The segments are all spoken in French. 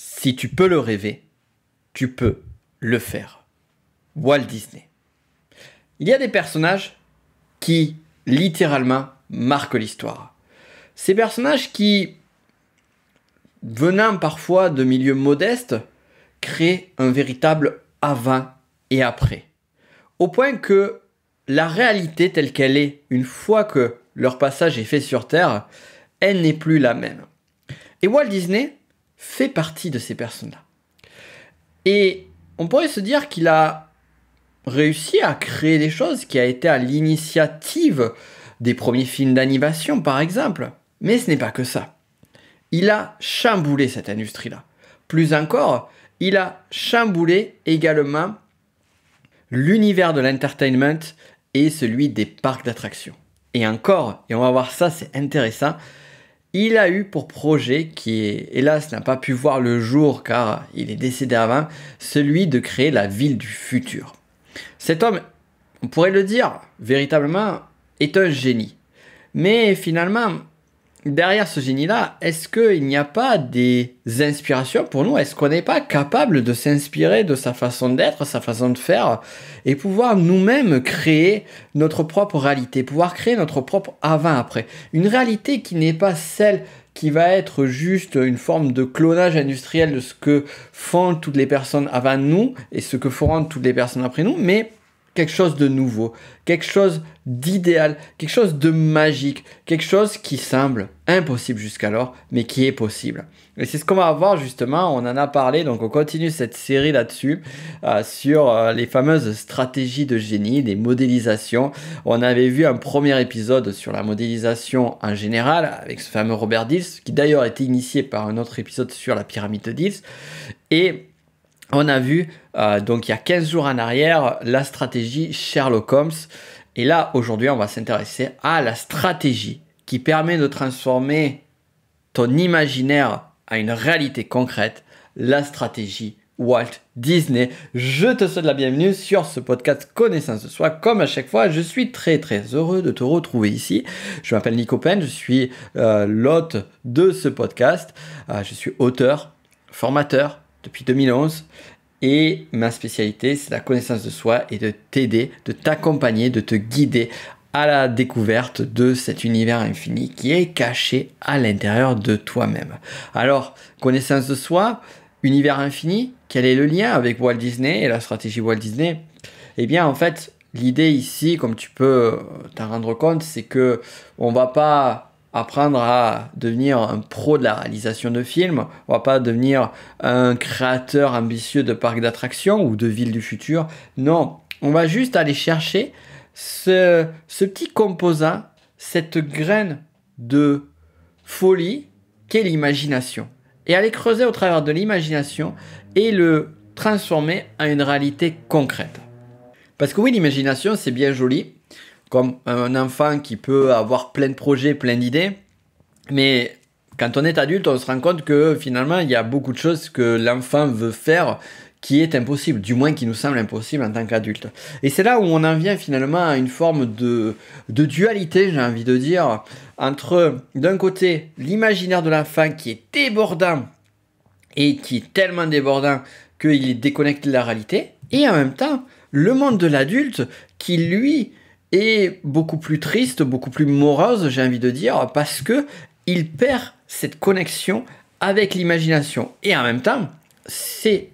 Si tu peux le rêver, tu peux le faire. Walt Disney. Il y a des personnages qui, littéralement, marquent l'histoire. Ces personnages qui, venant parfois de milieux modestes, créent un véritable avant et après. Au point que la réalité telle qu'elle est, une fois que leur passage est fait sur Terre, elle n'est plus la même. Et Walt Disney, fait partie de ces personnes-là. Et on pourrait se dire qu'il a réussi à créer des choses, qui a été à l'initiative des premiers films d'animation, par exemple. Mais ce n'est pas que ça. Il a chamboulé cette industrie-là. Plus encore, il a chamboulé également l'univers de l'entertainment et celui des parcs d'attractions. Et encore, et on va voir ça, c'est intéressant, il a eu pour projet, qui hélas n'a pas pu voir le jour car il est décédé avant, celui de créer la ville du futur. Cet homme, on pourrait le dire, véritablement, est un génie. Mais finalement, derrière ce génie-là, est-ce qu'il n'y a pas des inspirations pour nous Est-ce qu'on n'est pas capable de s'inspirer de sa façon d'être, sa façon de faire, et pouvoir nous-mêmes créer notre propre réalité, pouvoir créer notre propre avant-après Une réalité qui n'est pas celle qui va être juste une forme de clonage industriel de ce que font toutes les personnes avant nous et ce que feront toutes les personnes après nous, mais quelque chose de nouveau, quelque chose d'idéal, quelque chose de magique, quelque chose qui semble impossible jusqu'alors, mais qui est possible. Et c'est ce qu'on va voir justement, on en a parlé, donc on continue cette série là-dessus, euh, sur euh, les fameuses stratégies de génie, des modélisations. On avait vu un premier épisode sur la modélisation en général, avec ce fameux Robert Dills, qui d'ailleurs a été initié par un autre épisode sur la pyramide de Dills. Et on a vu, euh, donc il y a 15 jours en arrière, la stratégie Sherlock Holmes. Et là, aujourd'hui, on va s'intéresser à la stratégie qui permet de transformer ton imaginaire à une réalité concrète, la stratégie Walt Disney. Je te souhaite la bienvenue sur ce podcast Connaissance de soi. Comme à chaque fois, je suis très très heureux de te retrouver ici. Je m'appelle Nico Pen, je suis euh, l'hôte de ce podcast. Euh, je suis auteur, formateur, depuis 2011. Et ma spécialité, c'est la connaissance de soi et de t'aider, de t'accompagner, de te guider à la découverte de cet univers infini qui est caché à l'intérieur de toi-même. Alors, connaissance de soi, univers infini, quel est le lien avec Walt Disney et la stratégie Walt Disney Eh bien, en fait, l'idée ici, comme tu peux euh, t'en rendre compte, c'est que on va pas apprendre à devenir un pro de la réalisation de films, on va pas devenir un créateur ambitieux de parcs d'attractions ou de villes du futur. Non, on va juste aller chercher ce, ce petit composant, cette graine de folie qu'est l'imagination. Et aller creuser au travers de l'imagination et le transformer en une réalité concrète. Parce que oui, l'imagination, c'est bien joli, comme un enfant qui peut avoir plein de projets, plein d'idées, mais quand on est adulte, on se rend compte que finalement, il y a beaucoup de choses que l'enfant veut faire qui est impossible, du moins qui nous semble impossible en tant qu'adulte. Et c'est là où on en vient finalement à une forme de, dualité, j'ai envie de dire, entre d'un côté l'imaginaire de l'enfant qui est débordant et qui est tellement débordant qu'il déconnecté de la réalité, et en même temps le monde de l'adulte qui lui et beaucoup plus triste, beaucoup plus morose, j'ai envie de dire, parce que il perd cette connexion avec l'imagination. Et en même temps, c'est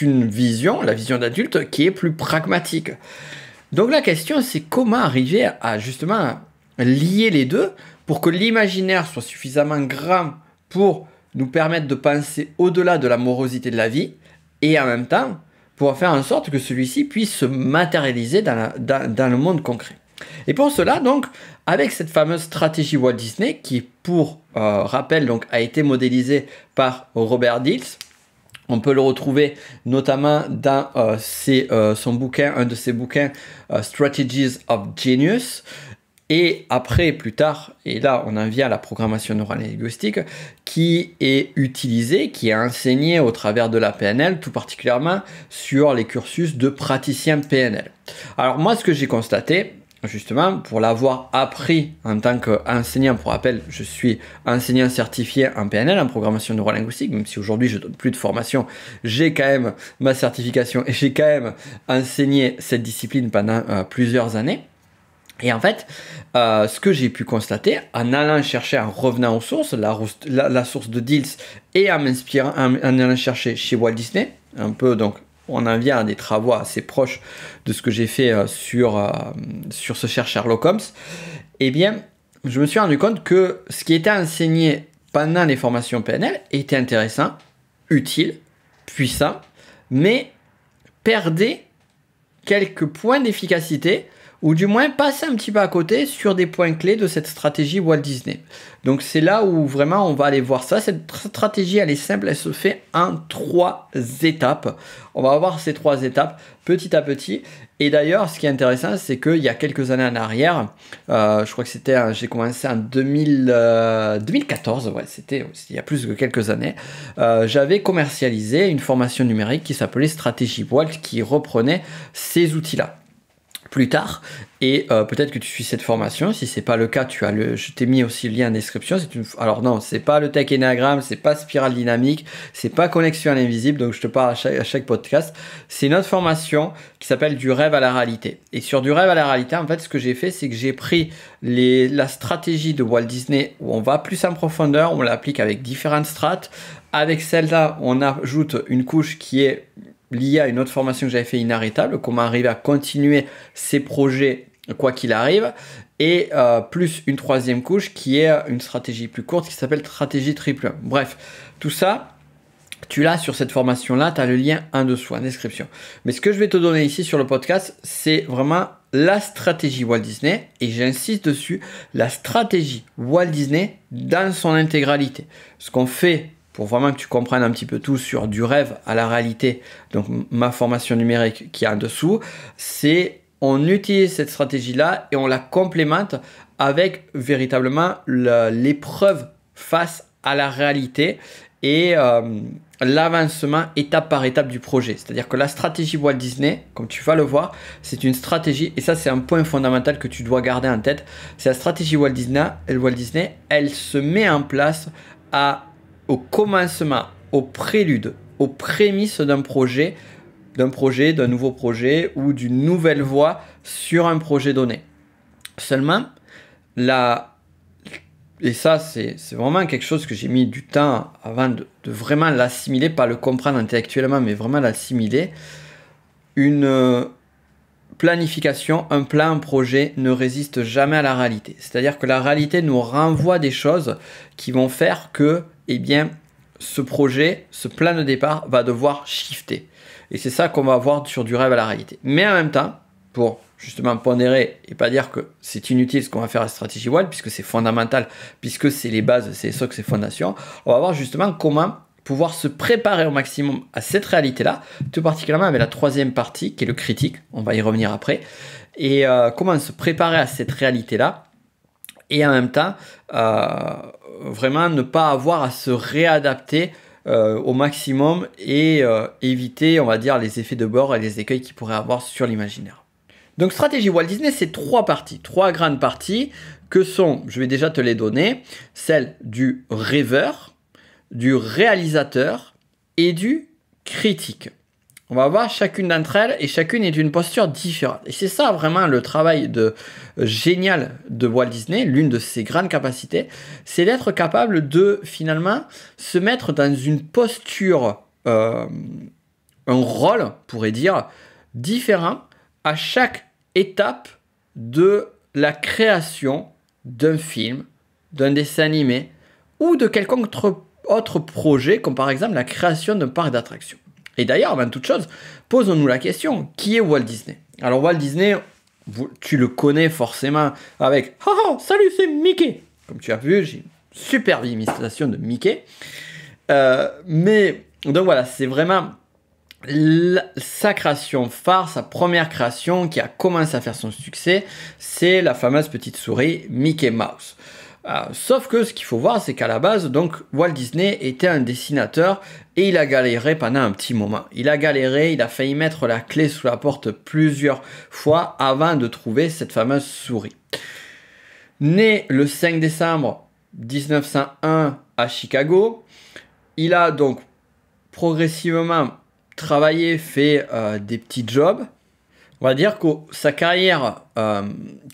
une vision, la vision d'adulte, qui est plus pragmatique. Donc la question, c'est comment arriver à justement lier les deux pour que l'imaginaire soit suffisamment grand pour nous permettre de penser au-delà de la morosité de la vie et en même temps pour faire en sorte que celui-ci puisse se matérialiser dans, le monde concret. Et pour cela, donc, avec cette fameuse stratégie Walt Disney, qui, pour euh, rappel, donc, a été modélisée par Robert Dills, on peut le retrouver notamment dans euh, euh, son bouquin, un de ses bouquins, Strategies of Genius, et après, plus tard, et là on en vient à la programmation neurolinguistique qui est utilisée, qui est enseignée au travers de la PNL, tout particulièrement sur les cursus de praticiens PNL. Alors moi ce que j'ai constaté, justement, pour l'avoir appris en tant qu'enseignant, pour rappel, je suis enseignant certifié en PNL, en programmation neurolinguistique, même si aujourd'hui je donne plus de formation, j'ai quand même ma certification et j'ai quand même enseigné cette discipline pendant euh, plusieurs années. Et en fait, euh, ce que j'ai pu constater en allant chercher, en revenant aux sources, la, source de Deals et en allant chercher chez Walt Disney, un peu donc. On en vient à des travaux assez proches de ce que j'ai fait euh, sur, euh, sur ce cher Sherlock Holmes. Eh bien, je me suis rendu compte que ce qui était enseigné pendant les formations PNL était intéressant, utile, puissant, mais perdait quelques points d'efficacité ou du moins passer un petit peu à côté sur des points clés de cette stratégie Walt Disney. Donc c'est là où vraiment on va aller voir ça. Cette stratégie, elle est simple, elle se fait en trois étapes. On va voir ces trois étapes petit à petit. Et d'ailleurs, ce qui est intéressant, c'est qu'il y a quelques années en arrière, euh, je crois que c'était, j'ai commencé en 2014, euh, ouais, c'était il y a plus que quelques années, euh, j'avais commercialisé une formation numérique qui s'appelait Stratégie Walt, qui reprenait ces outils-là plus tard. Et euh, peut-être que tu suis cette formation. Si c'est pas le cas, tu as le, je t'ai mis aussi le lien en description. C'est Une... alors non, c'est pas le tech Enneagram, c'est pas spirale dynamique, c'est pas connexion à l'invisible. Donc je te parle à chaque, podcast. C'est une autre formation qui s'appelle du rêve à la réalité. Et sur du rêve à la réalité, en fait, ce que j'ai fait, c'est que j'ai pris les, la stratégie de Walt Disney où on va plus en profondeur, on l'applique avec différentes strates. Avec celle-là, on ajoute une couche qui est lié à une autre formation que j'avais fait inarrêtable, comment arriver à continuer ces projets quoi qu'il arrive, et euh, plus une troisième couche qui est une stratégie plus courte qui s'appelle stratégie triple. Bref, tout ça, tu l'as sur cette formation-là, tu as le lien en dessous, en description. Mais ce que je vais te donner ici sur le podcast, c'est vraiment la stratégie Walt Disney, et j'insiste dessus, la stratégie Walt Disney dans son intégralité. Ce qu'on fait pour vraiment que tu comprennes un petit peu tout sur du rêve à la réalité. Donc ma formation numérique qui est en dessous, c'est on utilise cette stratégie-là et on la complémente avec véritablement l'épreuve face à la réalité et euh, l'avancement étape par étape du projet. C'est-à-dire que la stratégie Walt Disney, comme tu vas le voir, c'est une stratégie, et ça c'est un point fondamental que tu dois garder en tête, c'est la stratégie Walt Disney, Walt Disney, elle se met en place à au commencement, au prélude, aux prémices d'un projet, d'un projet, d'un nouveau projet ou d'une nouvelle voie sur un projet donné. Seulement, la... et ça c'est vraiment quelque chose que j'ai mis du temps avant de, de vraiment l'assimiler, pas le comprendre intellectuellement, mais vraiment l'assimiler, une euh, planification, un plan, un projet ne résiste jamais à la réalité. C'est-à-dire que la réalité nous renvoie des choses qui vont faire que eh bien, ce projet, ce plan de départ va devoir shifter. Et c'est ça qu'on va voir sur du rêve à la réalité. Mais en même temps, pour justement pondérer et pas dire que c'est inutile ce qu'on va faire à la stratégie Wild, puisque c'est fondamental, puisque c'est les bases, c'est ça que c'est fondation, on va voir justement comment pouvoir se préparer au maximum à cette réalité-là, tout particulièrement avec la troisième partie qui est le critique, on va y revenir après, et euh, comment se préparer à cette réalité-là et en même temps, euh, vraiment ne pas avoir à se réadapter euh, au maximum et euh, éviter, on va dire, les effets de bord et les écueils qu'il pourrait avoir sur l'imaginaire. Donc stratégie Walt Disney, c'est trois parties, trois grandes parties que sont, je vais déjà te les donner, celle du rêveur, du réalisateur et du critique. On va voir chacune d'entre elles et chacune est une posture différente. Et c'est ça vraiment le travail de, euh, génial de Walt Disney, l'une de ses grandes capacités, c'est d'être capable de finalement se mettre dans une posture, euh, un rôle, pourrait dire, différent à chaque étape de la création d'un film, d'un dessin animé ou de quelconque autre projet, comme par exemple la création d'un parc d'attractions. Et d'ailleurs, avant toute chose, posons-nous la question, qui est Walt Disney Alors Walt Disney, tu le connais forcément avec « oh, oh, salut, c'est Mickey !» Comme tu as vu, j'ai une superbe imitation de Mickey. Euh, mais, donc voilà, c'est vraiment sa création phare, sa première création qui a commencé à faire son succès, c'est la fameuse petite souris Mickey Mouse. Ah, sauf que ce qu'il faut voir, c'est qu'à la base, donc Walt Disney était un dessinateur et il a galéré pendant un petit moment. Il a galéré, il a failli mettre la clé sous la porte plusieurs fois avant de trouver cette fameuse souris. Né le 5 décembre 1901 à Chicago, il a donc progressivement travaillé, fait euh, des petits jobs on va dire que sa carrière euh,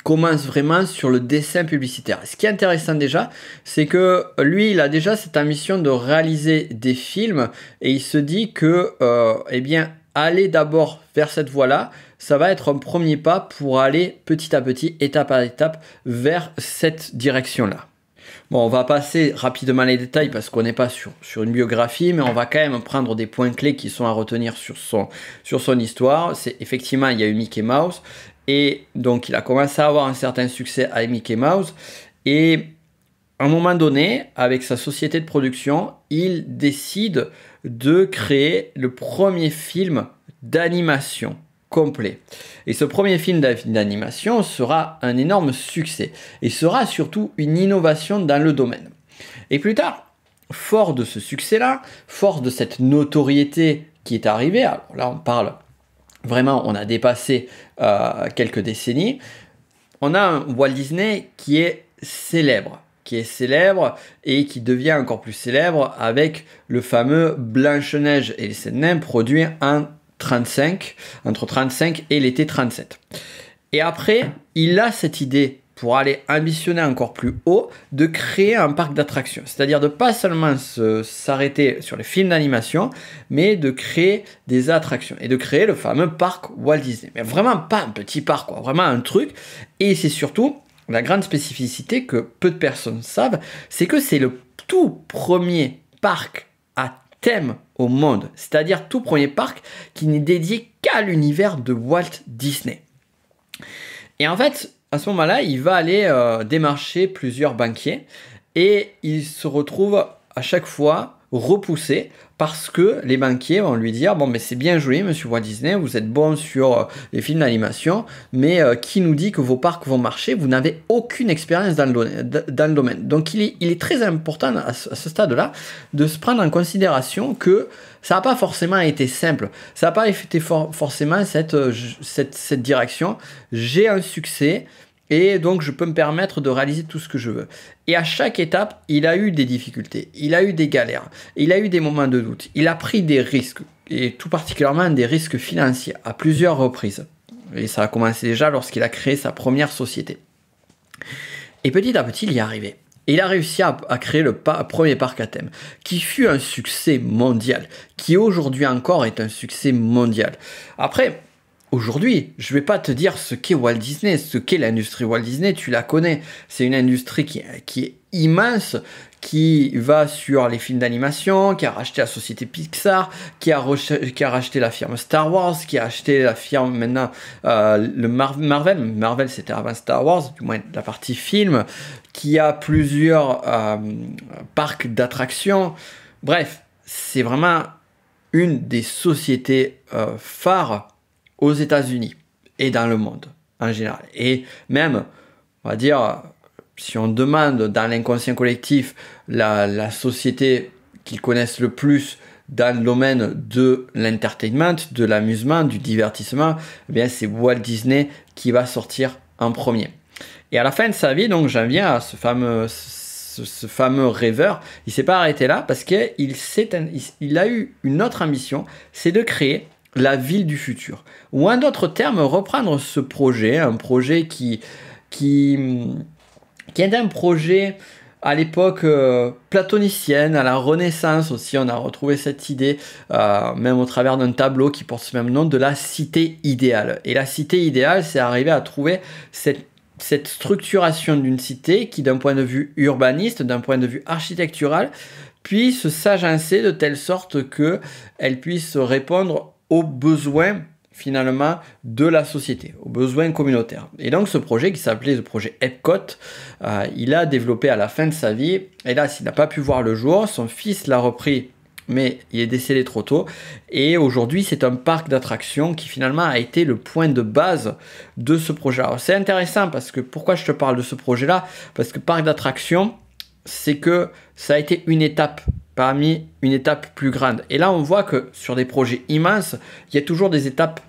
commence vraiment sur le dessin publicitaire. Ce qui est intéressant déjà, c'est que lui, il a déjà cette ambition de réaliser des films et il se dit que, euh, eh bien, aller d'abord vers cette voie-là, ça va être un premier pas pour aller petit à petit, étape à étape, vers cette direction-là. Bon, on va passer rapidement les détails parce qu'on n'est pas sur, sur, une biographie, mais on va quand même prendre des points clés qui sont à retenir sur son, histoire. C'est effectivement, il y a eu Mickey Mouse, et donc il a commencé à avoir un certain succès avec Mickey Mouse, et à un moment donné, avec sa société de production, il décide de créer le premier film d'animation complet. Et ce premier film d'animation sera un énorme succès et sera surtout une innovation dans le domaine. Et plus tard, fort de ce succès-là, fort de cette notoriété qui est arrivée, alors là on parle vraiment, on a dépassé euh, quelques décennies, on a un Walt Disney qui est célèbre, qui est célèbre et qui devient encore plus célèbre avec le fameux Blanche-Neige et les sept nains produit en 35, entre 35 et l'été 37. Et après, il a cette idée pour aller ambitionner encore plus haut, de créer un parc d'attractions. C'est-à-dire de pas seulement s'arrêter sur les films d'animation, mais de créer des attractions et de créer le fameux parc Walt Disney. Mais vraiment pas un petit parc, vraiment un truc. Et c'est surtout la grande spécificité que peu de personnes savent, c'est que c'est le tout premier parc thème au monde, c'est-à-dire tout premier parc qui n'est dédié qu'à l'univers de Walt Disney. Et en fait, à ce moment-là, il va aller euh, démarcher plusieurs banquiers et il se retrouve à chaque fois repoussé parce que les banquiers vont lui dire bon mais c'est bien joué monsieur Walt Disney vous êtes bon sur euh, les films d'animation mais euh, qui nous dit que vos parcs vont marcher vous n'avez aucune expérience dans, le, domaine donc il est, très important à ce, stade là de se prendre en considération que ça n'a pas forcément été simple ça n'a pas été forcément cette, euh, cette, cette direction j'ai un succès et donc, je peux me permettre de réaliser tout ce que je veux. Et à chaque étape, il a eu des difficultés, il a eu des galères, il a eu des moments de doute, il a pris des risques, et tout particulièrement des risques financiers, à plusieurs reprises. Et ça a commencé déjà lorsqu'il a créé sa première société. Et petit à petit, il y est arrivé. il a réussi à, créer le premier parc à thème, qui fut un succès mondial, qui aujourd'hui encore est un succès mondial. Après, aujourd'hui. Je vais pas te dire ce qu'est Walt Disney, ce qu'est l'industrie Walt Disney, tu la connais. C'est une industrie qui, est immense, qui va sur les films d'animation, qui a racheté la société Pixar, qui a, qui a racheté la firme Star Wars, qui a acheté la firme maintenant euh, le Marvel, Marvel c'était avant Star Wars, du moins la partie film, qui a plusieurs euh, parcs d'attractions. Bref, c'est vraiment une des sociétés euh, phares aux États-Unis et dans le monde en général. Et même, on va dire, si on demande dans l'inconscient collectif la, société qu'ils connaissent le plus dans le domaine de l'entertainment, de l'amusement, du divertissement, eh bien c'est Walt Disney qui va sortir en premier. Et à la fin de sa vie, donc j'en viens à ce fameux, ce, fameux rêveur. Il s'est pas arrêté là parce qu'il il, il a eu une autre ambition, c'est de créer la ville du futur. Ou en d'autres termes, reprendre ce projet, un projet qui, qui, qui est un projet à l'époque euh, platonicienne, à la Renaissance aussi, on a retrouvé cette idée, euh, même au travers d'un tableau qui porte ce même nom, de la cité idéale. Et la cité idéale, c'est arriver à trouver cette cette structuration d'une cité qui, d'un point de vue urbaniste, d'un point de vue architectural, puisse s'agencer de telle sorte que elle puisse répondre aux besoins finalement de la société, aux besoins communautaires. Et donc ce projet qui s'appelait le projet Epcot, euh, il a développé à la fin de sa vie, Et là, s'il n'a pas pu voir le jour, son fils l'a repris mais il est décédé trop tôt. Et aujourd'hui, c'est un parc d'attractions qui finalement a été le point de base de ce projet. Alors c'est intéressant parce que pourquoi je te parle de ce projet-là Parce que parc d'attractions, c'est que ça a été une étape mis une étape plus grande. Et là, on voit que sur des projets immenses, il y a toujours des étapes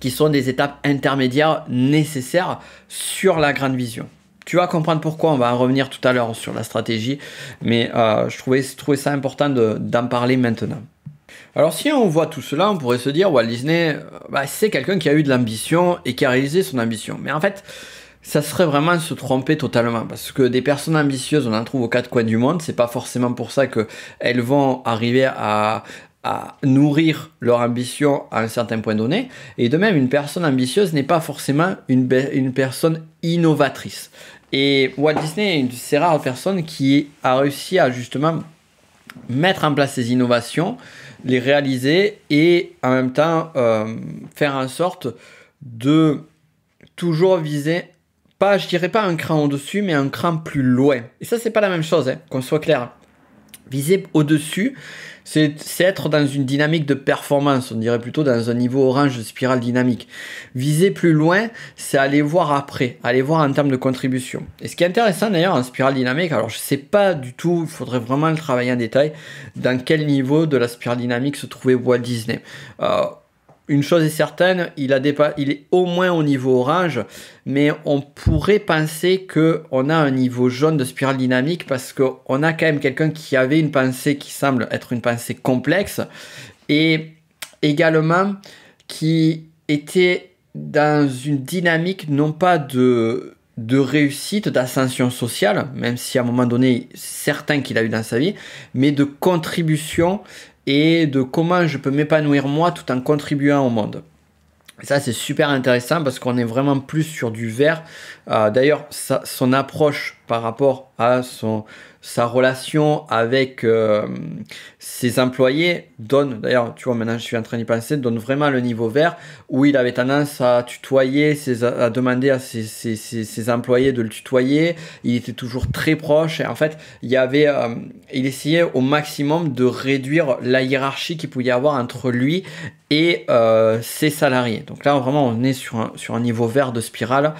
qui sont des étapes intermédiaires nécessaires sur la grande vision. Tu vas comprendre pourquoi, on va en revenir tout à l'heure sur la stratégie, mais euh, je, trouvais, ça important d'en parler maintenant. Alors si on voit tout cela, on pourrait se dire Walt Disney, euh, bah, c'est quelqu'un qui a eu de l'ambition et qui a réalisé son ambition. Mais en fait, ça serait vraiment se tromper totalement parce que des personnes ambitieuses, on en trouve aux quatre coins du monde. C'est pas forcément pour ça que elles vont arriver à, nourrir leur ambition à un certain point donné. Et de même, une personne ambitieuse n'est pas forcément une, une personne innovatrice. Et Walt Disney est une de ces rares personnes qui a réussi à justement mettre en place ces innovations, les réaliser et en même temps euh, faire en sorte de toujours viser pas, je dirais pas un cran au-dessus, mais un cran plus loin. Et ça, c'est pas la même chose, hein, qu'on soit clair. Viser au-dessus, c'est être dans une dynamique de performance, on dirait plutôt dans un niveau orange de spirale dynamique. Viser plus loin, c'est aller voir après, aller voir en termes de contribution. Et ce qui est intéressant d'ailleurs en spirale dynamique, alors je ne sais pas du tout, il faudrait vraiment le travailler en détail, dans quel niveau de la spirale dynamique se trouvait Walt Disney. Euh, une chose est certaine, il, a pas il est au moins au niveau orange, mais on pourrait penser qu'on a un niveau jaune de spirale dynamique parce qu'on a quand même quelqu'un qui avait une pensée qui semble être une pensée complexe et également qui était dans une dynamique non pas de, de réussite, d'ascension sociale, même si à un moment donné, certain qu'il a eu dans sa vie, mais de contribution et de comment je peux m'épanouir moi tout en contribuant au monde. ça, c'est super intéressant parce qu'on est vraiment plus sur du vert euh, d'ailleurs, son approche par rapport à son, sa relation avec euh, ses employés donne, d'ailleurs, tu vois, maintenant je suis en train d'y penser, donne vraiment le niveau vert où il avait tendance à tutoyer, à demander à ses, employés de le tutoyer. Il était toujours très proche et en fait, il y avait, euh, il essayait au maximum de réduire la hiérarchie qu'il pouvait y avoir entre lui et ses salariés. Donc là, vraiment, on est sur sur un niveau vert de spirale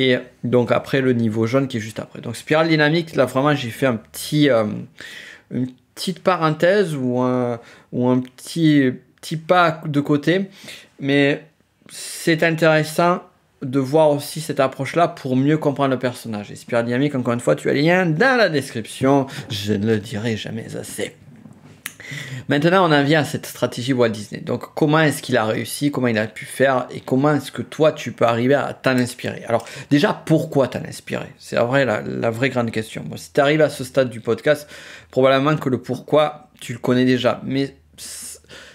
et donc après le niveau jaune qui est juste après. Donc Spiral dynamique, là vraiment j'ai fait un petit, euh, une petite parenthèse ou un, ou un petit, petit pas de côté, mais c'est intéressant de voir aussi cette approche-là pour mieux comprendre le personnage. Et spirale dynamique, encore une fois, tu as le lien dans la description, je ne le dirai jamais assez. Maintenant, on en vient à cette stratégie Walt Disney. Donc, comment est-ce qu'il a réussi, comment il a pu faire et comment est-ce que toi, tu peux arriver à t'en inspirer Alors, déjà, pourquoi t'en inspirer C'est la vraie, la, vraie grande question. Moi, si tu arrives à ce stade du podcast, probablement que le pourquoi, tu le connais déjà. Mais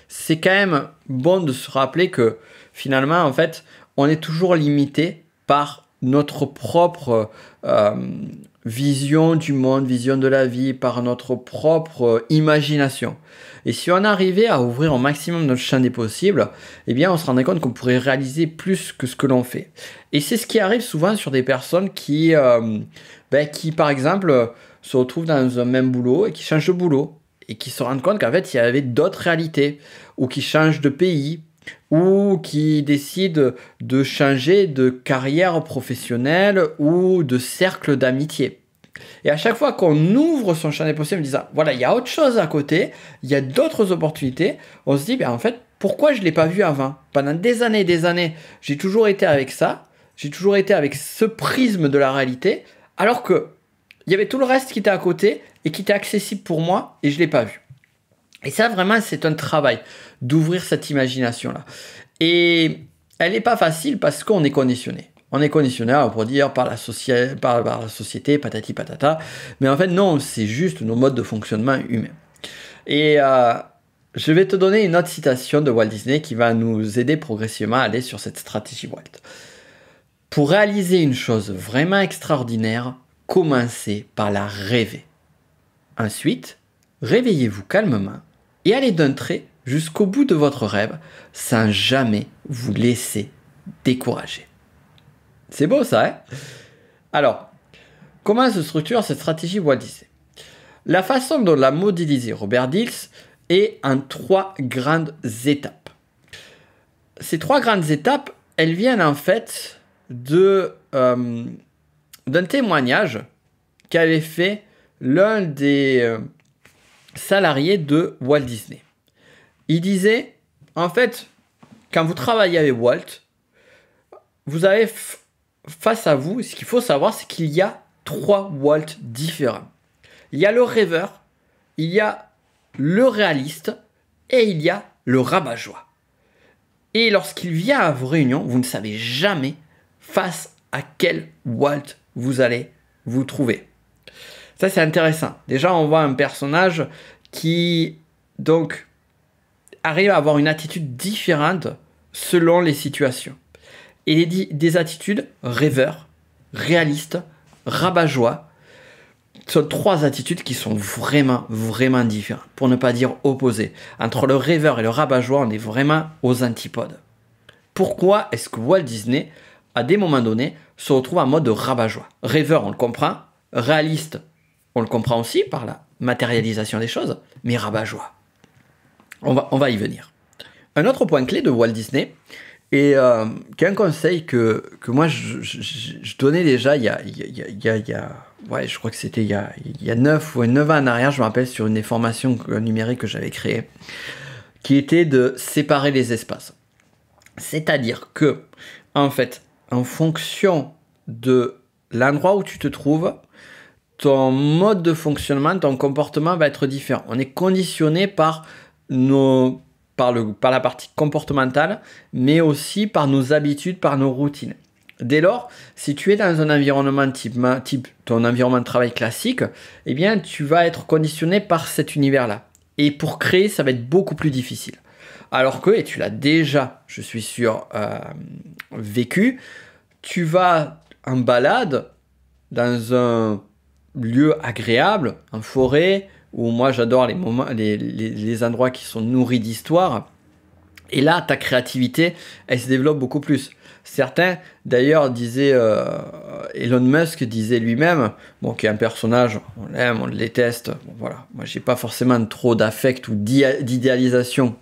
c'est quand même bon de se rappeler que finalement, en fait, on est toujours limité par notre propre... Euh, vision du monde, vision de la vie, par notre propre euh, imagination. Et si on arrivait à ouvrir au maximum notre champ des possibles, eh bien on se rendait compte qu'on pourrait réaliser plus que ce que l'on fait. Et c'est ce qui arrive souvent sur des personnes qui, euh, ben, qui par exemple, se retrouvent dans un même boulot et qui changent de boulot. Et qui se rendent compte qu'en fait, il y avait d'autres réalités, ou qui changent de pays, ou qui décide de changer de carrière professionnelle ou de cercle d'amitié. Et à chaque fois qu'on ouvre son champ des possibles en disant, voilà, il y a autre chose à côté, il y a d'autres opportunités, on se dit, ben en fait, pourquoi je ne l'ai pas vu avant Pendant des années et des années, j'ai toujours été avec ça, j'ai toujours été avec ce prisme de la réalité, alors que il y avait tout le reste qui était à côté et qui était accessible pour moi et je ne l'ai pas vu. Et ça, vraiment, c'est un travail d'ouvrir cette imagination-là. Et elle n'est pas facile parce qu'on est conditionné. On est conditionné, on hein, pourrait dire, par la, la société, patati patata. Mais en fait, non, c'est juste nos modes de fonctionnement humains. Et euh, je vais te donner une autre citation de Walt Disney qui va nous aider progressivement à aller sur cette stratégie Walt. Pour réaliser une chose vraiment extraordinaire, commencez par la rêver. Ensuite, réveillez-vous calmement et aller d'un trait jusqu'au bout de votre rêve sans jamais vous laisser décourager. C'est beau ça, hein Alors, comment se structure cette stratégie Wadis La façon dont l'a modélisé Robert Dills est en trois grandes étapes. Ces trois grandes étapes, elles viennent en fait de euh, d'un témoignage qu'avait fait l'un des euh, salarié de Walt Disney. Il disait, en fait, quand vous travaillez avec Walt, vous avez face à vous, ce qu'il faut savoir, c'est qu'il y a trois Walt différents. Il y a le rêveur, il y a le réaliste et il y a le rabat-joie. Et lorsqu'il vient à vos réunions, vous ne savez jamais face à quel Walt vous allez vous trouver. Ça, c'est intéressant. Déjà, on voit un personnage qui, donc, arrive à avoir une attitude différente selon les situations. Et des, des attitudes rêveur, réaliste, rabat-joie. Ce sont trois attitudes qui sont vraiment, vraiment différentes, pour ne pas dire opposées. Entre le rêveur et le rabat-joie, on est vraiment aux antipodes. Pourquoi est-ce que Walt Disney, à des moments donnés, se retrouve en mode rabat-joie Rêveur, on le comprend. Réaliste, on le comprend aussi par la matérialisation des choses, mais rabat-joie. On va, on va y venir. Un autre point clé de Walt Disney, et euh, est un conseil que, que moi je, donnais déjà il y a, ouais, je crois que c'était il y a, il 9 ou neuf ans en arrière, je me rappelle, sur une des numérique que j'avais créée, qui était de séparer les espaces. C'est-à-dire que, en fait, en fonction de l'endroit où tu te trouves, ton mode de fonctionnement, ton comportement va être différent. On est conditionné par nos par, le, par la partie comportementale, mais aussi par nos habitudes, par nos routines. Dès lors, si tu es dans un environnement type, type ton environnement de travail classique, eh bien, tu vas être conditionné par cet univers-là. Et pour créer, ça va être beaucoup plus difficile. Alors que, et tu l'as déjà, je suis sûr, euh, vécu, tu vas en balade dans un lieu agréable, en forêt, où moi j'adore les, moments, les, les, endroits qui sont nourris d'histoire. Et là, ta créativité, elle se développe beaucoup plus. Certains, d'ailleurs, disaient, euh, Elon Musk disait lui-même, bon, qui est un personnage, on l'aime, on le déteste, voilà, moi j'ai pas forcément trop d'affect ou d'idéalisation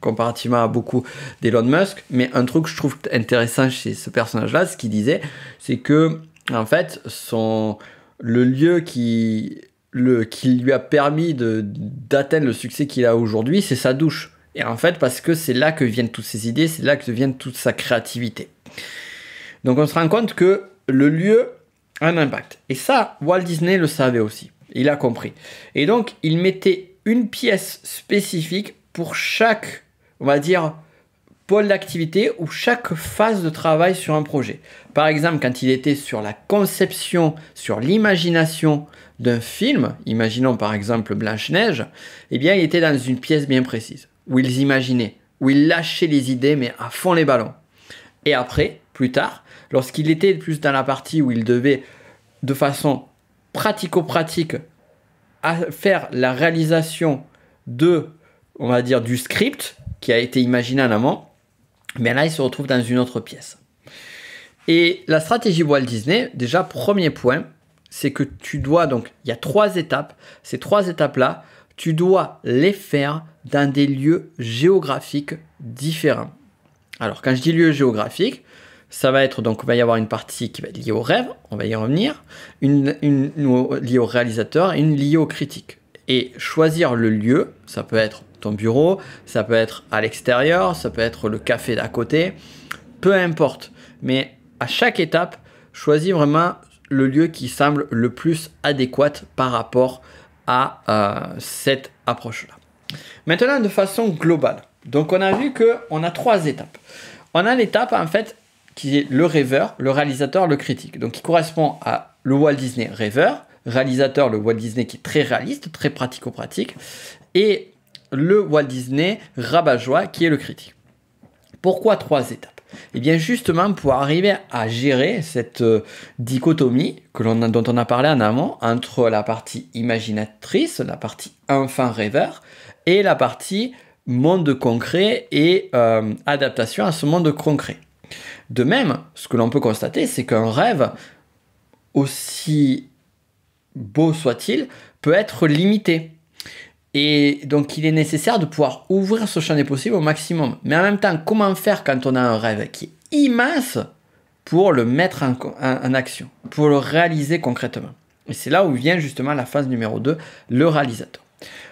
comparativement à beaucoup d'Elon Musk, mais un truc que je trouve intéressant chez ce personnage-là, ce qu'il disait, c'est que, en fait, son, le lieu qui, le, qui lui a permis d'atteindre le succès qu'il a aujourd'hui, c'est sa douche. Et en fait, parce que c'est là que viennent toutes ses idées, c'est là que vient toute sa créativité. Donc on se rend compte que le lieu a un impact. Et ça, Walt Disney le savait aussi. Il a compris. Et donc, il mettait une pièce spécifique pour chaque, on va dire, pôle d'activité ou chaque phase de travail sur un projet. Par exemple, quand il était sur la conception, sur l'imagination d'un film, imaginons par exemple Blanche-Neige, eh bien, il était dans une pièce bien précise, où ils imaginaient, où ils lâchaient les idées, mais à fond les ballons. Et après, plus tard, lorsqu'il était plus dans la partie où il devait, de façon pratico-pratique, faire la réalisation de, on va dire, du script, qui a été imaginé en amont, mais là, il se retrouve dans une autre pièce. Et la stratégie Walt Disney, déjà, premier point, c'est que tu dois, donc, il y a trois étapes. Ces trois étapes-là, tu dois les faire dans des lieux géographiques différents. Alors, quand je dis lieux géographiques, ça va être donc, il va y avoir une partie qui va être liée au rêve, on va y revenir, une, liée au réalisateur et une liée au critique et choisir le lieu. Ça peut être ton bureau, ça peut être à l'extérieur, ça peut être le café d'à côté, peu importe. Mais à chaque étape, choisis vraiment le lieu qui semble le plus adéquat par rapport à euh, cette approche-là. Maintenant, de façon globale. Donc, on a vu que on a trois étapes. On a l'étape en fait qui est le rêveur, le réalisateur, le critique. Donc, qui correspond à le Walt Disney rêveur, réalisateur, le Walt Disney, qui est très réaliste, très pratico-pratique, et le Walt Disney rabat-joie, qui est le critique. Pourquoi trois étapes eh bien justement pour arriver à gérer cette euh, dichotomie que l'on dont on a parlé en amont entre la partie imaginatrice, la partie enfin rêveur et la partie monde concret et euh, adaptation à ce monde concret. De même, ce que l'on peut constater, c'est qu'un rêve, aussi beau soit-il, peut être limité. Et donc il est nécessaire de pouvoir ouvrir ce champ des possibles au maximum. Mais en même temps, comment faire quand on a un rêve qui est immense pour le mettre en, action, pour le réaliser concrètement Et c'est là où vient justement la phase numéro 2, le réalisateur.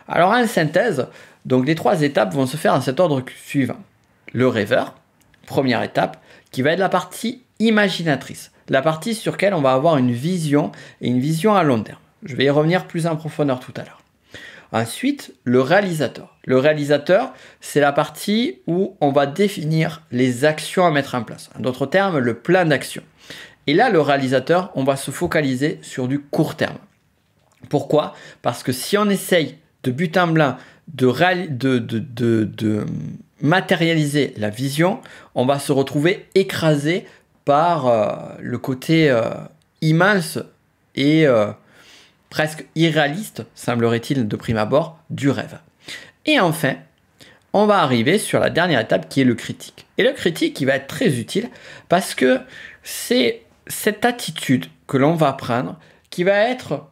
Alors en synthèse, donc les trois étapes vont se faire dans cet ordre suivant. Le rêveur, première étape, qui va être la partie imaginatrice la partie sur laquelle on va avoir une vision et une vision à long terme. Je vais y revenir plus en profondeur tout à l'heure. Ensuite, le réalisateur. Le réalisateur, c'est la partie où on va définir les actions à mettre en place. En d'autres termes, le plan d'action. Et là, le réalisateur, on va se focaliser sur du court terme. Pourquoi Parce que si on essaye de but en blanc de, de matérialiser la vision, on va se retrouver écrasé par euh, le côté euh, immense et euh, presque irréaliste, semblerait-il de prime abord, du rêve. Et enfin, on va arriver sur la dernière étape qui est le critique. Et le critique, il va être très utile parce que c'est cette attitude que l'on va prendre qui va être,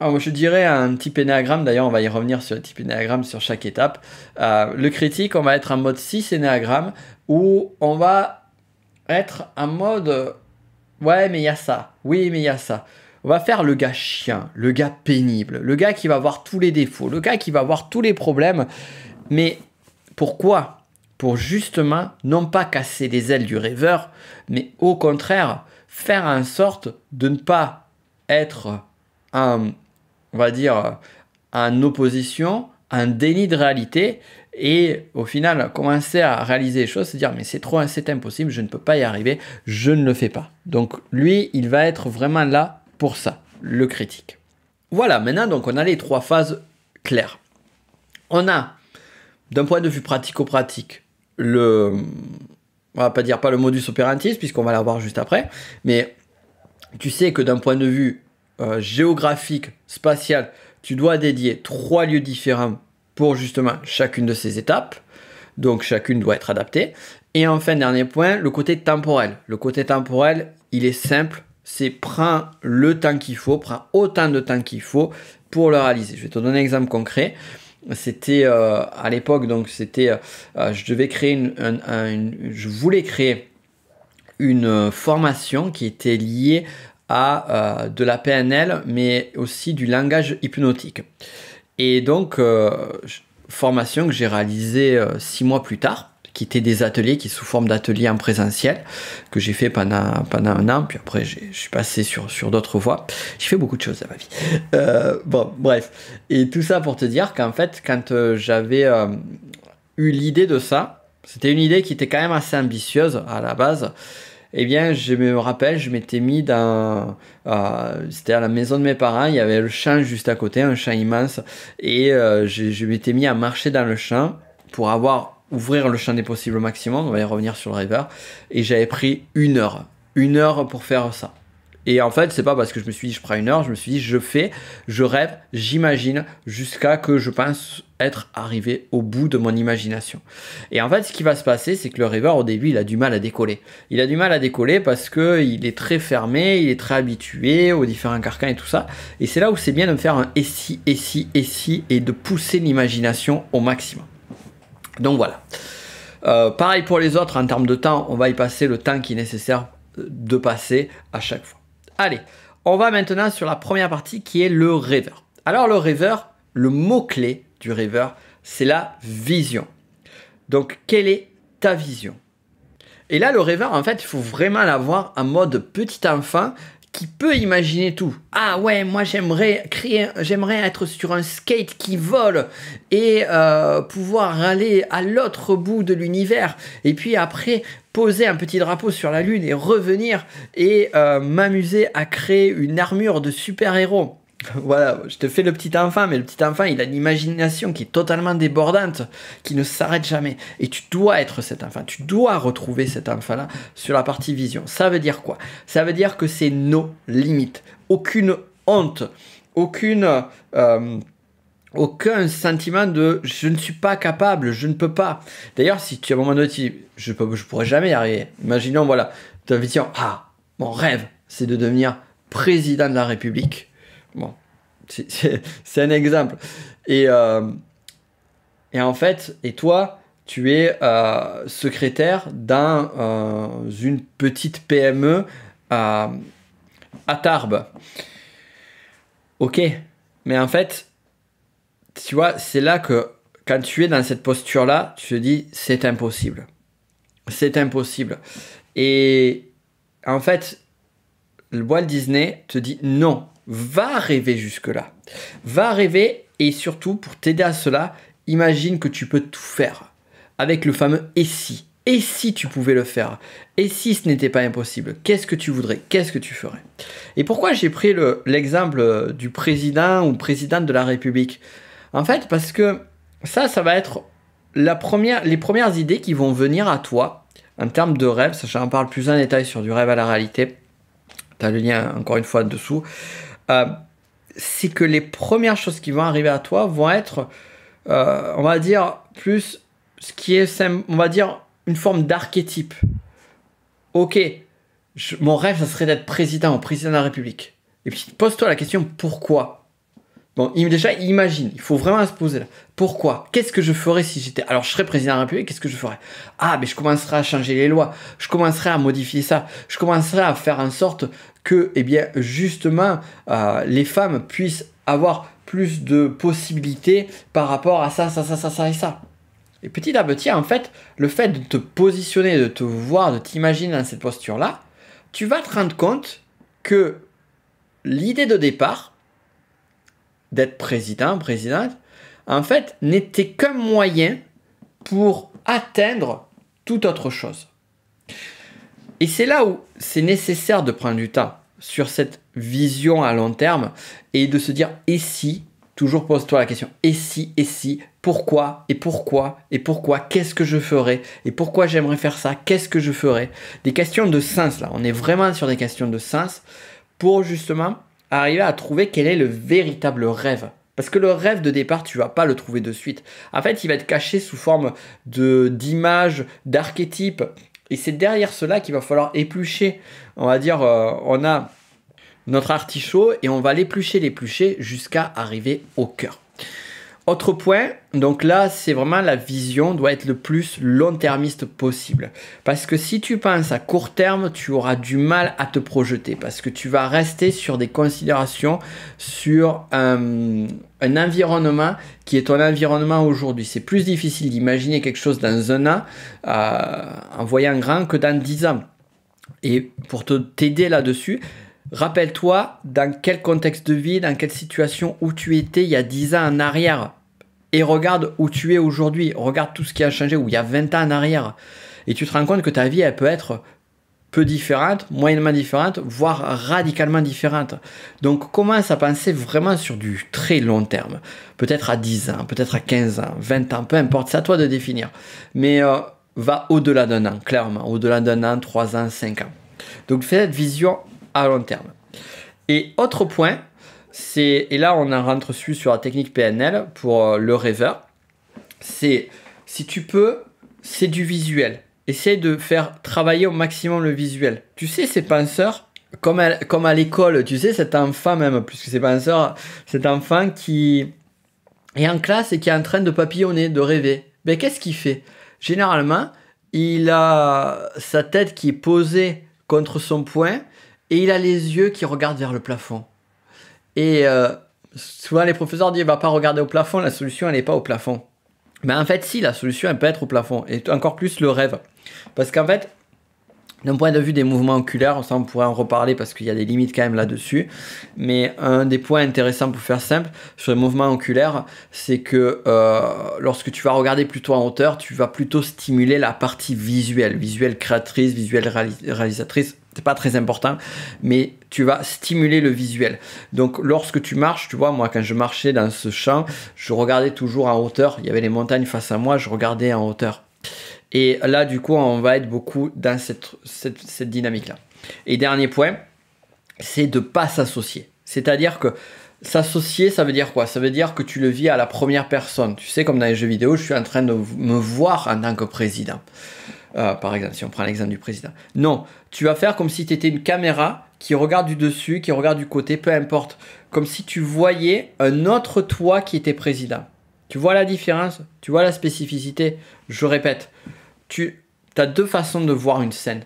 oh, je dirais, un type énéagramme. D'ailleurs, on va y revenir sur le type énéagramme sur chaque étape. le critique, on va être un mode 6 énéagramme où on va être en mode ouais mais il y a ça, oui mais il y a ça. On va faire le gars chien, le gars pénible, le gars qui va avoir tous les défauts, le gars qui va avoir tous les problèmes. Mais pourquoi Pour justement non pas casser les ailes du rêveur, mais au contraire faire en sorte de ne pas être un, on va dire, en opposition, un déni de réalité, et au final commencer à réaliser les choses, se dire mais c'est trop, c'est impossible, je ne peux pas y arriver, je ne le fais pas. Donc lui, il va être vraiment là pour ça, le critique. Voilà, maintenant donc on a les trois phases claires. On a d'un point de vue pratico-pratique le on va pas dire pas le modus operandi puisqu'on va l'avoir juste après, mais tu sais que d'un point de vue euh, géographique, spatial, tu dois dédier trois lieux différents pour justement chacune de ces étapes. Donc chacune doit être adaptée. Et enfin, dernier point, le côté temporel. Le côté temporel, il est simple. C'est prends le temps qu'il faut, prends autant de temps qu'il faut pour le réaliser. Je vais te donner un exemple concret. C'était euh, à l'époque, donc c'était, euh, je devais créer une, je voulais créer une euh, formation qui était liée à de la PNL, mais aussi du langage hypnotique. Et donc, euh, formation que j'ai réalisée euh, six mois plus tard, qui étaient des ateliers, qui sous forme d'ateliers en présentiel, que j'ai fait pendant, pendant un an, puis après je suis passé sur, sur d'autres voies. J'ai fait beaucoup de choses dans ma vie. Euh, bon, bref. Et tout ça pour te dire qu'en fait, quand j'avais eu l'idée de ça, c'était une idée qui était quand même assez ambitieuse à la base, eh bien, je me rappelle, je m'étais mis dans. Euh, C'était à la maison de mes parents, il y avait le champ juste à côté, un champ immense, et euh, je, je m'étais mis à marcher dans le champ pour avoir ouvrir le champ des possibles au maximum. On va y revenir sur le river, et j'avais pris une heure, une heure pour faire ça. Et en fait, c'est pas parce que je me suis dit je prends une heure, je me suis dit je fais, je rêve, j'imagine jusqu'à que je pense être arrivé au bout de mon imagination. Et en fait, ce qui va se passer, c'est que le rêveur, au début, il a du mal à décoller. Il a du mal à décoller parce que il est très fermé, il est très habitué aux différents carcans et tout ça. Et c'est là où c'est bien de faire un et si, et si, et si, et de pousser l'imagination au maximum. Donc voilà. Euh, pareil pour les autres, en termes de temps, on va y passer le temps qui est nécessaire euh, de passer à chaque fois. Allez, on va maintenant sur la première partie qui est le rêveur. Alors le rêveur, le mot-clé du rêveur, c'est la vision. Donc quelle est ta vision Et là, le rêveur, en fait, il faut vraiment l'avoir en mode petit enfant peut imaginer tout. Ah ouais, moi j'aimerais créer, j'aimerais être sur un skate qui vole et euh, pouvoir aller à l'autre bout de l'univers. Et puis après poser un petit drapeau sur la lune et revenir et euh, m'amuser à créer une armure de super-héros voilà, je te fais le petit enfant, mais le petit enfant, il a une imagination qui est totalement débordante, qui ne s'arrête jamais. Et tu dois être cet enfant, tu dois retrouver cet enfant-là sur la partie vision. Ça veut dire quoi Ça veut dire que c'est nos limites. Aucune honte, aucune... Euh, aucun sentiment de je ne suis pas capable, je ne peux pas. D'ailleurs, si tu as un moment donné, je ne je pourrais jamais arriver. Imaginons, voilà, ta vision, ah, mon rêve, c'est de devenir président de la République Bon, c'est un exemple. Et, euh, et en fait, et toi, tu es euh, secrétaire dans euh, une petite PME à Tarbes. Ok, mais en fait, tu vois, c'est là que quand tu es dans cette posture-là, tu te dis, c'est impossible. C'est impossible. Et en fait, le Walt Disney te dit non, va rêver jusque-là. Va rêver et surtout, pour t'aider à cela, imagine que tu peux tout faire. Avec le fameux et si. Et si tu pouvais le faire Et si ce n'était pas impossible Qu'est-ce que tu voudrais Qu'est-ce que tu ferais Et pourquoi j'ai pris l'exemple euh, du président ou présidente de la République En fait, parce que ça, ça va être la première, les premières idées qui vont venir à toi en termes de rêve. J'en parle plus en détail sur du rêve à la réalité. Tu as le lien encore une fois en dessous. Euh, c'est que les premières choses qui vont arriver à toi vont être, euh, on va dire, plus ce qui est, on va dire, une forme d'archétype. Ok, mon rêve, ça serait d'être président ou président de la République. Et puis pose-toi la question pourquoi Bon, déjà, imagine, il faut vraiment se poser là. Pourquoi Qu'est-ce que je ferais si j'étais. Alors, je serais président de la République, qu'est-ce que je ferais Ah, mais je commencerai à changer les lois, je commencerai à modifier ça, je commencerai à faire en sorte que eh bien, justement euh, les femmes puissent avoir plus de possibilités par rapport à ça, ça, ça, ça, ça et ça. Et petit à petit, en fait, le fait de te positionner, de te voir, de t'imaginer dans cette posture-là, tu vas te rendre compte que l'idée de départ d'être président, présidente, en fait, n'était qu'un moyen pour atteindre toute autre chose. Et c'est là où c'est nécessaire de prendre du temps sur cette vision à long terme et de se dire et si, toujours pose-toi la question, et si, et si, pourquoi, et pourquoi, et pourquoi, qu'est-ce que je ferais, et pourquoi j'aimerais faire ça, qu'est-ce que je ferais. Des questions de sens, là, on est vraiment sur des questions de sens pour justement arriver à trouver quel est le véritable rêve. Parce que le rêve de départ, tu vas pas le trouver de suite. En fait, il va être caché sous forme de d'images, d'archétypes, et c'est derrière cela qu'il va falloir éplucher. On va dire, euh, on a notre artichaut et on va l'éplucher, l'éplucher jusqu'à arriver au cœur. Autre point, donc là, c'est vraiment la vision doit être le plus long-termiste possible. Parce que si tu penses à court terme, tu auras du mal à te projeter. Parce que tu vas rester sur des considérations, sur euh, un, environnement qui est ton environnement aujourd'hui. C'est plus difficile d'imaginer quelque chose dans un an euh, en voyant grand que dans dix ans. Et pour t'aider là-dessus, rappelle-toi dans quel contexte de vie, dans quelle situation où tu étais il y a 10 ans en arrière et regarde où tu es aujourd'hui, regarde tout ce qui a changé où il y a 20 ans en arrière, et tu te rends compte que ta vie, elle peut être peu différente, moyennement différente, voire radicalement différente. Donc commence à penser vraiment sur du très long terme, peut-être à 10 ans, peut-être à 15 ans, 20 ans, peu importe, c'est à toi de définir. Mais euh, va au-delà d'un an, clairement, au-delà d'un an, 3 ans, 5 ans. Donc fais cette vision à long terme. Et autre point, c'est et là on en rentre sur la technique PNL pour euh, le rêveur. C'est si tu peux, c'est du visuel. Essaye de faire travailler au maximum le visuel. Tu sais ces penseurs comme à, l'école, tu sais cet enfant même plus que penseurs, cet enfant qui est en classe et qui est en train de papillonner, de rêver. Mais ben, qu'est-ce qu'il fait Généralement, il a sa tête qui est posée contre son poing et il a les yeux qui regardent vers le plafond. Et euh, souvent, les professeurs disent, va pas regarder au plafond, la solution, elle n'est pas au plafond. Mais ben, en fait, si, la solution, elle peut être au plafond. Et encore plus le rêve. Parce qu'en fait, d'un point de vue des mouvements oculaires, ça on pourrait en reparler parce qu'il y a des limites quand même là-dessus. Mais un des points intéressants pour faire simple sur les mouvements oculaires, c'est que euh, lorsque tu vas regarder plutôt en hauteur, tu vas plutôt stimuler la partie visuelle, visuelle créatrice, visuelle réalisatrice, pas très important, mais tu vas stimuler le visuel. Donc lorsque tu marches, tu vois, moi quand je marchais dans ce champ, je regardais toujours en hauteur, il y avait les montagnes face à moi, je regardais en hauteur. Et là, du coup, on va être beaucoup dans cette, cette dynamique-là. Et dernier point, c'est de ne pas s'associer. C'est-à-dire que s'associer, ça veut dire quoi Ça veut dire que tu le vis à la première personne. Tu sais, comme dans les jeux vidéo, je suis en train de me voir en tant que président. Euh, par exemple, si on prend l'exemple du président. Non, tu vas faire comme si tu étais une caméra qui regarde du dessus, qui regarde du côté, peu importe, comme si tu voyais un autre toi qui était président. Tu vois la différence Tu vois la spécificité Je répète, tu as deux façons de voir une scène.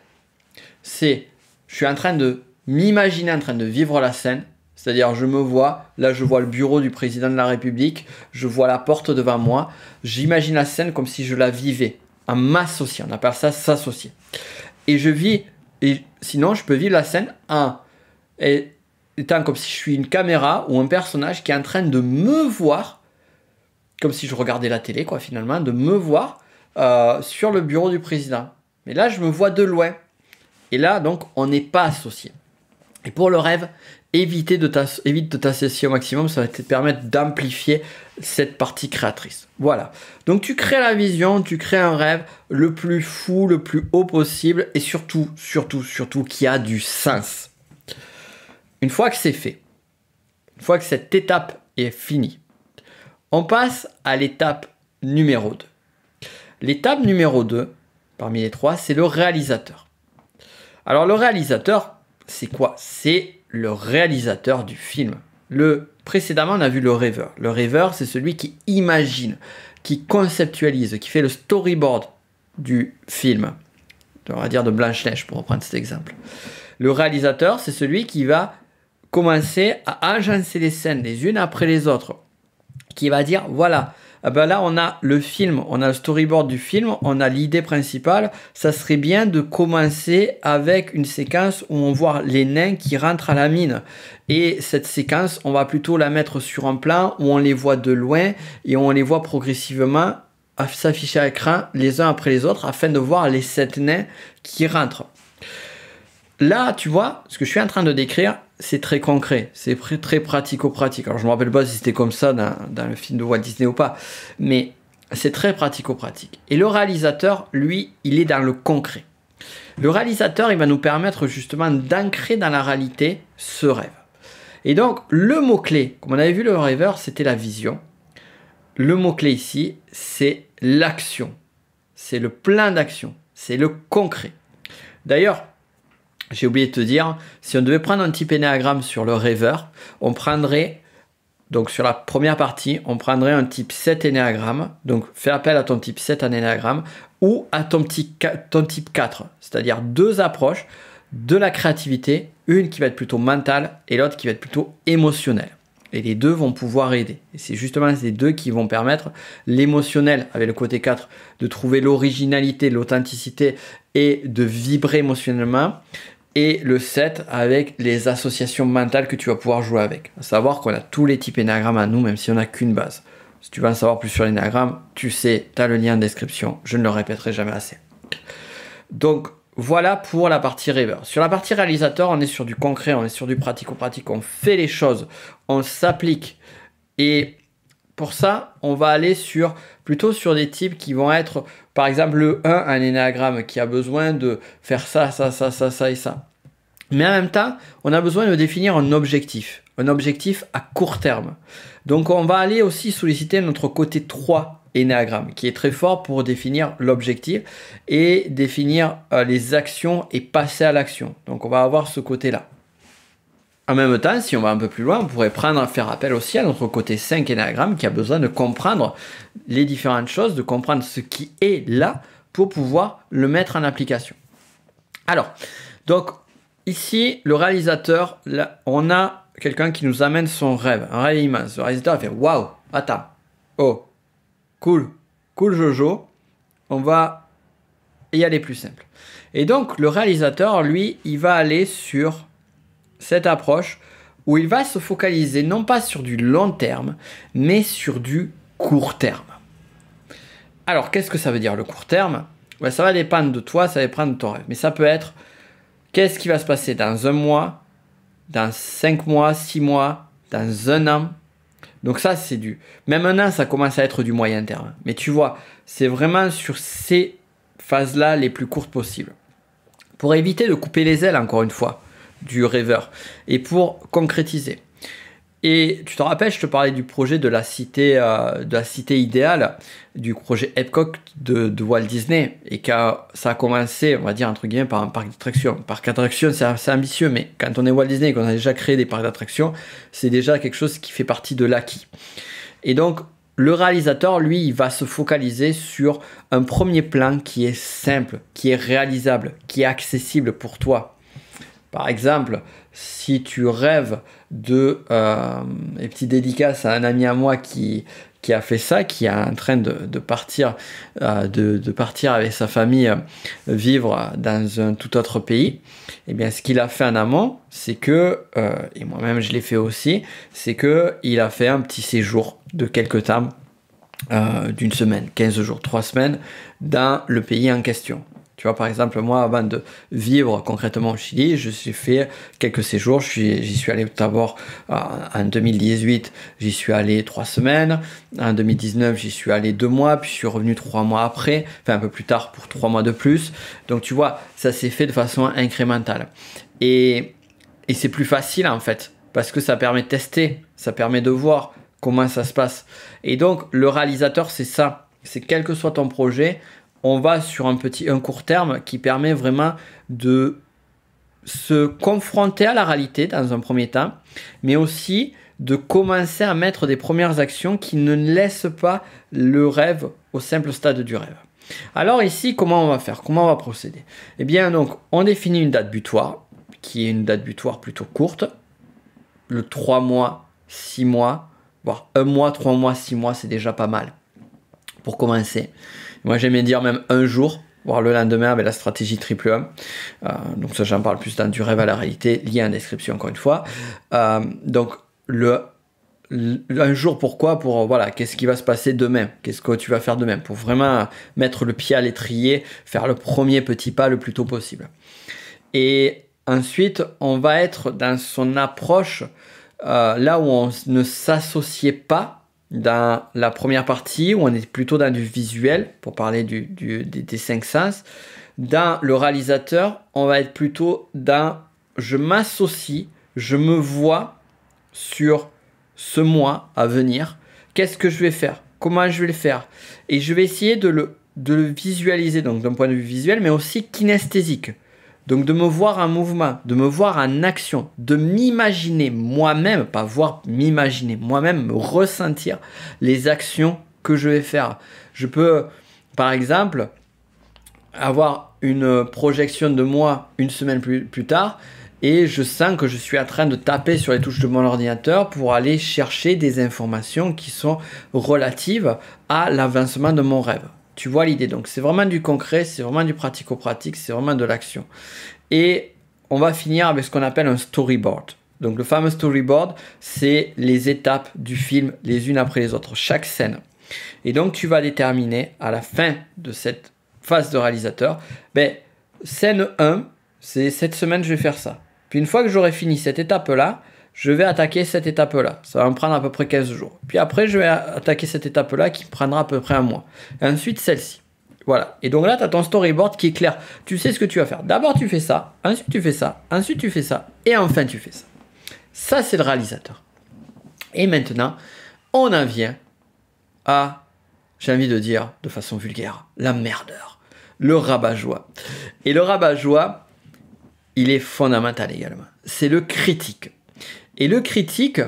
C'est, je suis en train de m'imaginer en train de vivre la scène, c'est-à-dire je me vois, là je vois le bureau du président de la République, je vois la porte devant moi, j'imagine la scène comme si je la vivais à m'associer. On appelle ça s'associer. Et je vis, et sinon je peux vivre la scène en étant comme si je suis une caméra ou un personnage qui est en train de me voir, comme si je regardais la télé, quoi, finalement, de me voir euh, sur le bureau du président. Mais là, je me vois de loin. Et là, donc, on n'est pas associé. Et pour le rêve, éviter de évite de au maximum, ça va te permettre d'amplifier cette partie créatrice. Voilà. Donc tu crées la vision, tu crées un rêve le plus fou, le plus haut possible et surtout, surtout, surtout qui a du sens. Une fois que c'est fait, une fois que cette étape est finie, on passe à l'étape numéro 2. L'étape numéro 2, parmi les trois, c'est le réalisateur. Alors le réalisateur, c'est quoi C'est le réalisateur du film. Le précédemment, on a vu le rêveur. Le rêveur, c'est celui qui imagine, qui conceptualise, qui fait le storyboard du film. On va dire de Blanche-Neige pour reprendre cet exemple. Le réalisateur, c'est celui qui va commencer à agencer les scènes les unes après les autres, qui va dire voilà, ah ben là on a le film, on a le storyboard du film, on a l'idée principale, ça serait bien de commencer avec une séquence où on voit les nains qui rentrent à la mine. Et cette séquence, on va plutôt la mettre sur un plan où on les voit de loin et on les voit progressivement s'afficher à l'écran les uns après les autres afin de voir les sept nains qui rentrent. Là, tu vois, ce que je suis en train de décrire, c'est très concret, c'est très, très pratico-pratique. Alors je me rappelle pas si c'était comme ça dans, le film de Walt Disney ou pas, mais c'est très pratico-pratique. Et le réalisateur, lui, il est dans le concret. Le réalisateur, il va nous permettre justement d'ancrer dans la réalité ce rêve. Et donc, le mot-clé, comme on avait vu le rêveur, c'était la vision. Le mot-clé ici, c'est l'action. C'est le plein d'action. C'est le concret. D'ailleurs, j'ai oublié de te dire, si on devait prendre un type Enneagram sur le rêveur, on prendrait, donc sur la première partie, on prendrait un type 7 énéagramme, donc fais appel à ton type 7 en ou à ton, ton type 4, c'est-à-dire deux approches de la créativité, une qui va être plutôt mentale et l'autre qui va être plutôt émotionnelle. Et les deux vont pouvoir aider. Et c'est justement ces deux qui vont permettre l'émotionnel, avec le côté 4, de trouver l'originalité, l'authenticité et de vibrer émotionnellement et le 7 avec les associations mentales que tu vas pouvoir jouer avec. savoir qu'on a tous les types énagrammes à nous, même si on n'a qu'une base. Si tu veux en savoir plus sur l'énagramme, tu sais, tu as le lien en description, je ne le répéterai jamais assez. Donc voilà pour la partie rêveur. Sur la partie réalisateur, on est sur du concret, on est sur du pratique on pratique on fait les choses, on s'applique. Et pour ça, on va aller sur plutôt sur des types qui vont être par exemple, le 1, un énéagramme qui a besoin de faire ça, ça, ça, ça, ça et ça. Mais en même temps, on a besoin de définir un objectif, un objectif à court terme. Donc on va aller aussi solliciter notre côté 3 énéagramme, qui est très fort pour définir l'objectif et définir euh, les actions et passer à l'action. Donc on va avoir ce côté-là. En même temps, si on va un peu plus loin, on pourrait prendre, faire appel aussi à notre côté 5 énagramme qui a besoin de comprendre les différentes choses, de comprendre ce qui est là pour pouvoir le mettre en application. Alors, donc ici, le réalisateur, on a quelqu'un qui nous amène son rêve, un rêve immense. Le réalisateur fait Waouh, attends, oh, cool, cool Jojo, on va y aller plus simple. Et donc, le réalisateur, lui, il va aller sur cette approche où il va se focaliser non pas sur du long terme, mais sur du court terme. Alors, qu'est-ce que ça veut dire le court terme ben, Ça va dépendre de toi, ça va dépendre de ton rêve. Mais ça peut être qu'est-ce qui va se passer dans un mois, dans cinq mois, six mois, dans un an. Donc ça, c'est du... Même un an, ça commence à être du moyen terme. Mais tu vois, c'est vraiment sur ces phases-là les plus courtes possibles. Pour éviter de couper les ailes, encore une fois, du rêveur et pour concrétiser. Et tu te rappelles, je te parlais du projet de la cité, euh, de la cité idéale, du projet Epcot de, Walt Disney, et que ça a commencé, on va dire entre guillemets, par un parc d'attractions. Parc d'attraction c'est ambitieux, mais quand on est Walt Disney et qu'on a déjà créé des parcs d'attractions, c'est déjà quelque chose qui fait partie de l'acquis. Et donc, le réalisateur, lui, il va se focaliser sur un premier plan qui est simple, qui est réalisable, qui est accessible pour toi, par exemple, si tu rêves de... Euh, et petite dédicace à un ami à moi qui, qui a fait ça, qui est en train de, de partir, euh, de, de, partir avec sa famille euh, vivre dans un tout autre pays, eh bien, ce qu'il a fait en amont, c'est que, euh, et moi-même je l'ai fait aussi, c'est qu'il a fait un petit séjour de quelques temps, d'une semaine, 15 jours, 3 semaines, dans le pays en question. Tu vois, par exemple, moi, avant de vivre concrètement au Chili, je suis fait quelques séjours. J'y suis allé d'abord euh, en 2018, j'y suis allé trois semaines. En 2019, j'y suis allé deux mois, puis je suis revenu trois mois après, enfin un peu plus tard pour trois mois de plus. Donc, tu vois, ça s'est fait de façon incrémentale. Et, et c'est plus facile, en fait, parce que ça permet de tester, ça permet de voir comment ça se passe. Et donc, le réalisateur, c'est ça. C'est quel que soit ton projet, on va sur un, petit, un court terme qui permet vraiment de se confronter à la réalité dans un premier temps, mais aussi de commencer à mettre des premières actions qui ne laissent pas le rêve au simple stade du rêve. Alors ici, comment on va faire Comment on va procéder Eh bien, donc, on définit une date butoir, qui est une date butoir plutôt courte, le 3 mois, 6 mois, voire 1 mois, 3 mois, 6 mois, c'est déjà pas mal pour commencer. Moi, j'aimais dire même un jour, voire le lendemain avec la stratégie triple A. Euh, donc ça, j'en parle plus dans du rêve à la réalité, Lien en description encore une fois. Euh, donc le, un jour pourquoi Pour euh, voilà, qu'est-ce qui va se passer demain Qu'est-ce que tu vas faire demain Pour vraiment mettre le pied à l'étrier, faire le premier petit pas le plus tôt possible. Et ensuite, on va être dans son approche là où on ne s'associait pas dans la première partie où on est plutôt dans du visuel pour parler du, des, cinq sens. Dans le réalisateur, on va être plutôt dans je m'associe, je me vois sur ce mois à venir. Qu'est-ce que je vais faire Comment je vais le faire Et je vais essayer de le, de le visualiser, donc d'un point de vue visuel, mais aussi kinesthésique. Donc de me voir un mouvement, de me voir en action, de m'imaginer moi-même, pas voir, m'imaginer moi-même, me ressentir les actions que je vais faire. Je peux, par exemple, avoir une projection de moi une semaine plus tard et je sens que je suis en train de taper sur les touches de mon ordinateur pour aller chercher des informations qui sont relatives à l'avancement de mon rêve. Tu vois l'idée. Donc c'est vraiment du concret, c'est vraiment du pratico-pratique, c'est vraiment de l'action. Et on va finir avec ce qu'on appelle un storyboard. Donc le fameux storyboard, c'est les étapes du film les unes après les autres, chaque scène. Et donc tu vas déterminer à la fin de cette phase de réalisateur, ben, scène 1, c'est cette semaine je vais faire ça. Puis une fois que j'aurai fini cette étape-là, je vais attaquer cette étape-là. Ça va me prendre à peu près 15 jours. Puis après, je vais attaquer cette étape-là qui prendra à peu près un mois. ensuite, celle-ci. Voilà. Et donc là, tu as ton storyboard qui est clair. Tu sais ce que tu vas faire. D'abord, tu fais ça. Ensuite, tu fais ça. Ensuite, tu fais ça. Et enfin, tu fais ça. Ça, c'est le réalisateur. Et maintenant, on en vient à, j'ai envie de dire de façon vulgaire, la merdeur. Le rabat-joie. Et le rabat-joie, il est fondamental également. C'est le critique. Et le critique,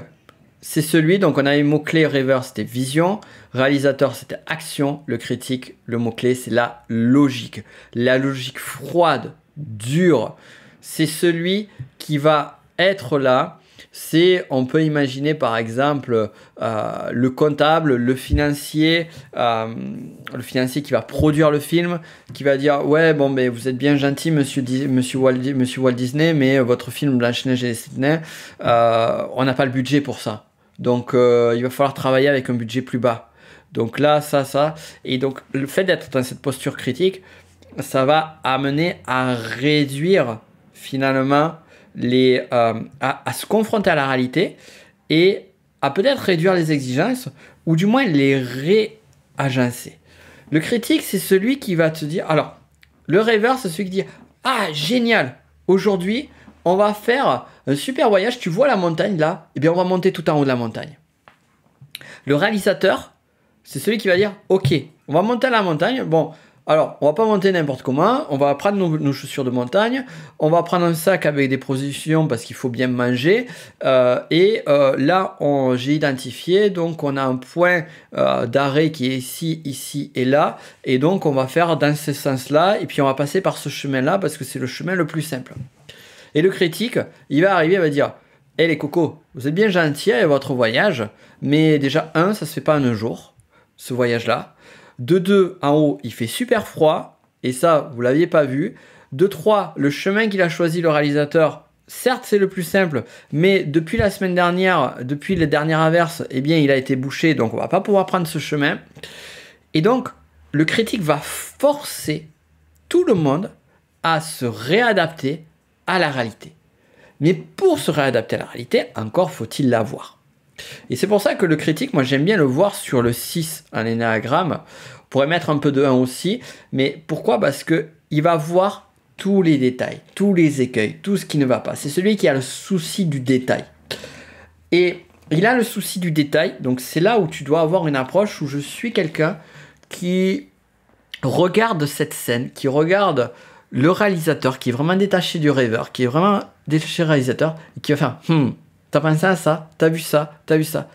c'est celui, donc on a les mots clé rêveur, c'était vision, réalisateur, c'était action, le critique, le mot-clé, c'est la logique. La logique froide, dure, c'est celui qui va être là c'est, on peut imaginer par exemple euh, le comptable, le financier, euh, le financier qui va produire le film, qui va dire ouais bon mais vous êtes bien gentil monsieur, monsieur, Walt, Disney, mais votre film Blanche-Neige et les Sydney, euh, on n'a pas le budget pour ça. Donc il va falloir travailler avec un budget plus bas. Donc là, ça, ça. Et donc le fait d'être dans cette posture critique, ça va amener à réduire finalement les, euh, à, se confronter à la réalité et à peut-être réduire les exigences ou du moins les réagencer. Le critique, c'est celui qui va te dire, alors, le rêveur, c'est celui qui dit, ah, génial, aujourd'hui, on va faire un super voyage, tu vois la montagne là, et eh bien on va monter tout en haut de la montagne. Le réalisateur, c'est celui qui va dire, ok, on va monter à la montagne, bon, alors, on va pas monter n'importe comment, on va prendre nos, chaussures de montagne, on va prendre un sac avec des provisions parce qu'il faut bien manger. Euh, et euh, là, j'ai identifié, donc on a un point euh, d'arrêt qui est ici, ici et là. Et donc, on va faire dans ce sens-là, et puis on va passer par ce chemin-là parce que c'est le chemin le plus simple. Et le critique, il va arriver, il va dire, hé eh, hey, les cocos, vous êtes bien gentils avec votre voyage, mais déjà, un, ça se fait pas en un jour, ce voyage-là. De 2, en haut, il fait super froid. Et ça, vous l'aviez pas vu. De 3, le chemin qu'il a choisi, le réalisateur, certes, c'est le plus simple. Mais depuis la semaine dernière, depuis les dernières averses, eh bien, il a été bouché. Donc, on va pas pouvoir prendre ce chemin. Et donc, le critique va forcer tout le monde à se réadapter à la réalité. Mais pour se réadapter à la réalité, encore faut-il l'avoir. Et c'est pour ça que le critique, moi j'aime bien le voir sur le 6, un énéagramme. On pourrait mettre un peu de 1 aussi, mais pourquoi Parce qu'il va voir tous les détails, tous les écueils, tout ce qui ne va pas. C'est celui qui a le souci du détail. Et il a le souci du détail, donc c'est là où tu dois avoir une approche où je suis quelqu'un qui regarde cette scène, qui regarde le réalisateur, qui est vraiment détaché du rêveur, qui est vraiment détaché réalisateur, et qui va faire hmm, T'as pensé à ça T'as vu ça T'as vu ça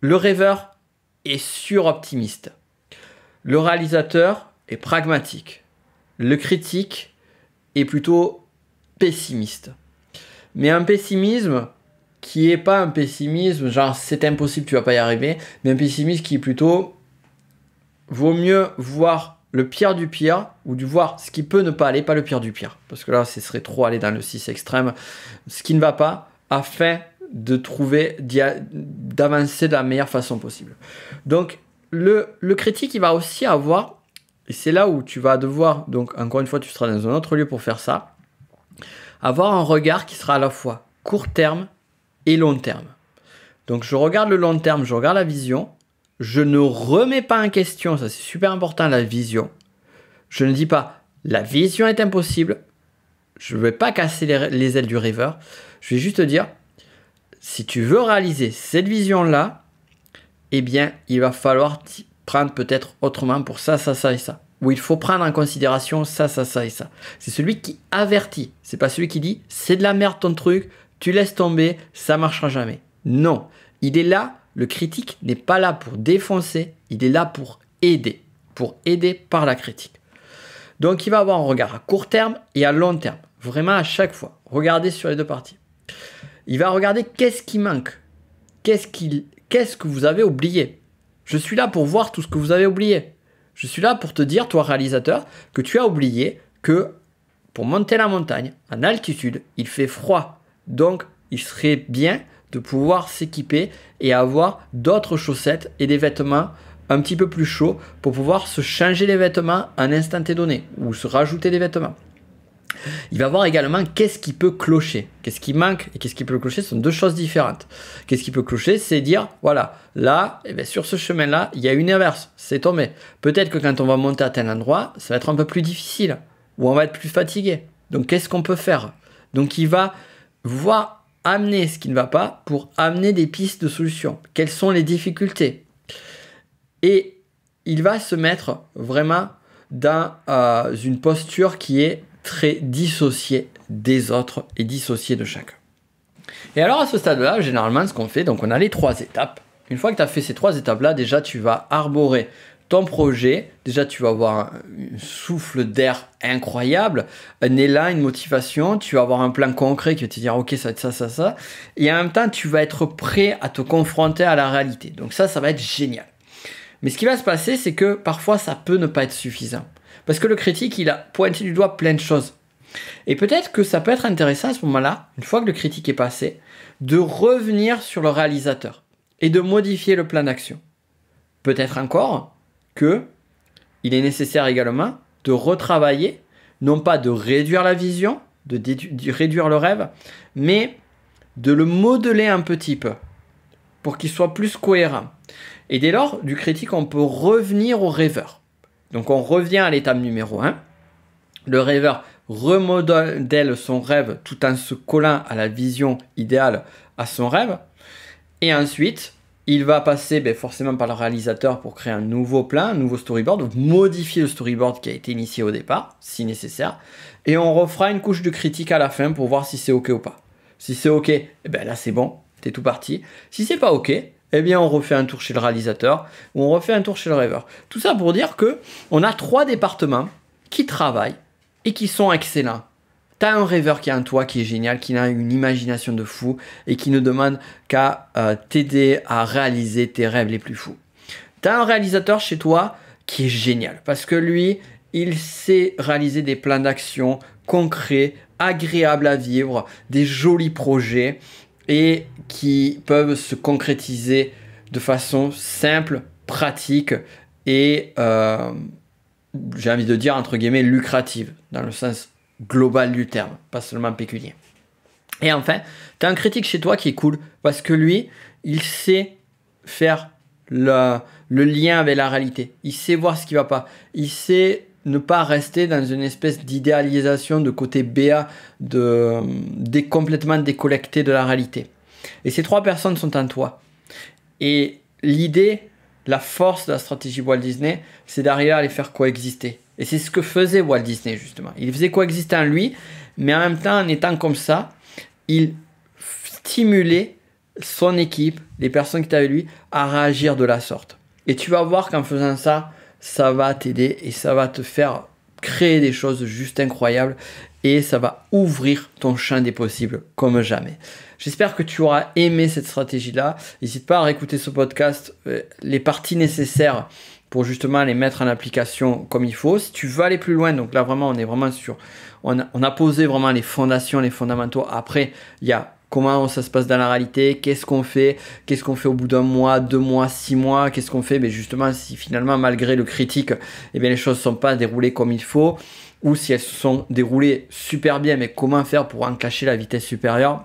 Le rêveur est suroptimiste. Le réalisateur est pragmatique. Le critique est plutôt pessimiste. Mais un pessimisme qui est pas un pessimisme genre c'est impossible, tu vas pas y arriver, mais un pessimisme qui est plutôt vaut mieux voir le pire du pire ou du voir ce qui peut ne pas aller, pas le pire du pire. Parce que là, ce serait trop aller dans le 6 extrême. Ce qui ne va pas, afin de trouver, d'avancer de la meilleure façon possible. Donc, le, critique, il va aussi avoir, et c'est là où tu vas devoir, donc encore une fois, tu seras dans un autre lieu pour faire ça, avoir un regard qui sera à la fois court terme et long terme. Donc, je regarde le long terme, je regarde la vision, je ne remets pas en question, ça c'est super important, la vision. Je ne dis pas la vision est impossible, je ne vais pas casser les, ailes du rêveur. Je vais juste te dire, si tu veux réaliser cette vision-là, eh bien, il va falloir prendre peut-être autrement pour ça, ça, ça et ça. Ou il faut prendre en considération ça, ça, ça et ça. C'est celui qui avertit. C'est pas celui qui dit c'est de la merde ton truc, tu laisses tomber, ça marchera jamais. Non, il est là. Le critique n'est pas là pour défoncer. Il est là pour aider, pour aider par la critique. Donc, il va avoir un regard à court terme et à long terme. Vraiment à chaque fois. Regardez sur les deux parties. Il va regarder qu'est-ce qui manque. Qu'est-ce qu'est-ce que vous avez oublié. Je suis là pour voir tout ce que vous avez oublié. Je suis là pour te dire, toi réalisateur, que tu as oublié que pour monter la montagne, en altitude, il fait froid. Donc, il serait bien de pouvoir s'équiper et avoir d'autres chaussettes et des vêtements un petit peu plus chauds pour pouvoir se changer les vêtements à un instant donné ou se rajouter des vêtements. Il va voir également qu'est-ce qui peut clocher, qu'est-ce qui manque et qu'est-ce qui peut clocher, sont deux choses différentes. Qu'est-ce qui peut clocher, c'est dire, voilà, là, et eh bien, sur ce chemin-là, il y a une inverse, c'est tombé. Peut-être que quand on va monter à tel endroit, ça va être un peu plus difficile, ou on va être plus fatigué. Donc qu'est-ce qu'on peut faire Donc il va voir amener ce qui ne va pas pour amener des pistes de solutions. Quelles sont les difficultés Et il va se mettre vraiment dans euh, une posture qui est très dissocié des autres et dissocié de chacun. Et alors à ce stade-là, généralement ce qu'on fait, donc on a les trois étapes. Une fois que tu as fait ces trois étapes-là, déjà tu vas arborer ton projet, déjà tu vas avoir un souffle d'air incroyable, un élan, une motivation, tu vas avoir un plan concret qui va te dire ok ça va être ça, ça, ça, et en même temps tu vas être prêt à te confronter à la réalité. Donc ça, ça va être génial. Mais ce qui va se passer, c'est que parfois ça peut ne pas être suffisant. Parce que le critique, il a pointé du doigt plein de choses. Et peut-être que ça peut être intéressant à ce moment-là, une fois que le critique est passé, de revenir sur le réalisateur et de modifier le plan d'action. Peut-être encore que il est nécessaire également de retravailler, non pas de réduire la vision, de, de réduire le rêve, mais de le modeler un petit peu pour qu'il soit plus cohérent. Et dès lors, du critique, on peut revenir au rêveur. Donc on revient à l'étape numéro 1. Le rêveur remodèle son rêve tout en se collant à la vision idéale à son rêve. Et ensuite, il va passer ben, forcément par le réalisateur pour créer un nouveau plan, un nouveau storyboard, donc modifier le storyboard qui a été initié au départ, si nécessaire. Et on refera une couche de critique à la fin pour voir si c'est OK ou pas. Si c'est OK, eh ben là c'est bon, t'es tout parti. Si c'est pas OK, eh bien on refait un tour chez le réalisateur ou on refait un tour chez le rêveur. Tout ça pour dire que on a trois départements qui travaillent et qui sont excellents. T'as un rêveur qui a un toit qui est génial, qui a une imagination de fou et qui ne demande qu'à euh, t'aider à réaliser tes rêves les plus fous. T'as un réalisateur chez toi qui est génial parce que lui, il sait réaliser des plans d'action concrets, agréables à vivre, des jolis projets et qui peuvent se concrétiser de façon simple, pratique et euh, j'ai envie de dire entre guillemets lucrative dans le sens global du terme, pas seulement pécunier. Et enfin, tu as un critique chez toi qui est cool parce que lui, il sait faire le, le lien avec la réalité, il sait voir ce qui va pas, il sait ne pas rester dans une espèce d'idéalisation de côté BA, de, complètement décollecté de la réalité. Et ces trois personnes sont en toi. Et l'idée, la force de la stratégie Walt Disney, c'est d'arriver à les faire coexister. Et c'est ce que faisait Walt Disney justement. Il faisait coexister en lui, mais en même temps, en étant comme ça, il stimulait son équipe, les personnes qui étaient avec lui, à réagir de la sorte. Et tu vas voir qu'en faisant ça, ça va t'aider et ça va te faire créer des choses juste incroyables et ça va ouvrir ton champ des possibles comme jamais. J'espère que tu auras aimé cette stratégie-là. N'hésite pas à réécouter ce podcast, euh, les parties nécessaires pour justement les mettre en application comme il faut. Si tu veux aller plus loin, donc là vraiment on est vraiment sur, on a, posé vraiment les fondations, les fondamentaux. Après, il y a comment ça se passe dans la réalité, qu'est-ce qu'on fait, qu'est-ce qu'on fait au bout d'un mois, deux mois, six mois, qu'est-ce qu'on fait, mais ben, justement si finalement malgré le critique, eh bien, les choses ne sont pas déroulées comme il faut, ou si elles se sont déroulées super bien, mais comment faire pour en cacher la vitesse supérieure.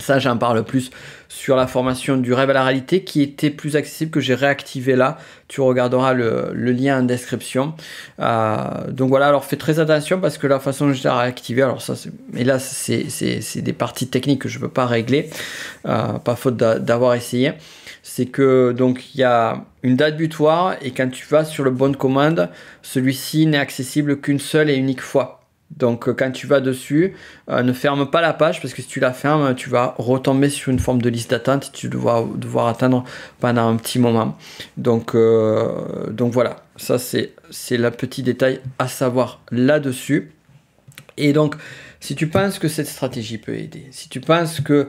Ça, j'en parle plus sur la formation du rêve à la réalité qui était plus accessible que j'ai réactivé là. Tu regarderas le, lien en description. Euh, donc voilà, alors fais très attention parce que la façon dont je réactivé, alors ça, mais là, c'est des parties techniques que je ne peux pas régler, euh, pas faute d'avoir essayé. C'est que donc il y a une date butoir et quand tu vas sur le bon de commande, celui-ci n'est accessible qu'une seule et unique fois. Donc euh, quand tu vas dessus, euh, ne ferme pas la page parce que si tu la fermes, tu vas retomber sur une forme de liste d'attente et tu devras devoir attendre pendant un petit moment. Donc, euh, donc voilà, ça c'est le petit détail à savoir là-dessus. Et donc, si tu penses que cette stratégie peut aider, si tu penses que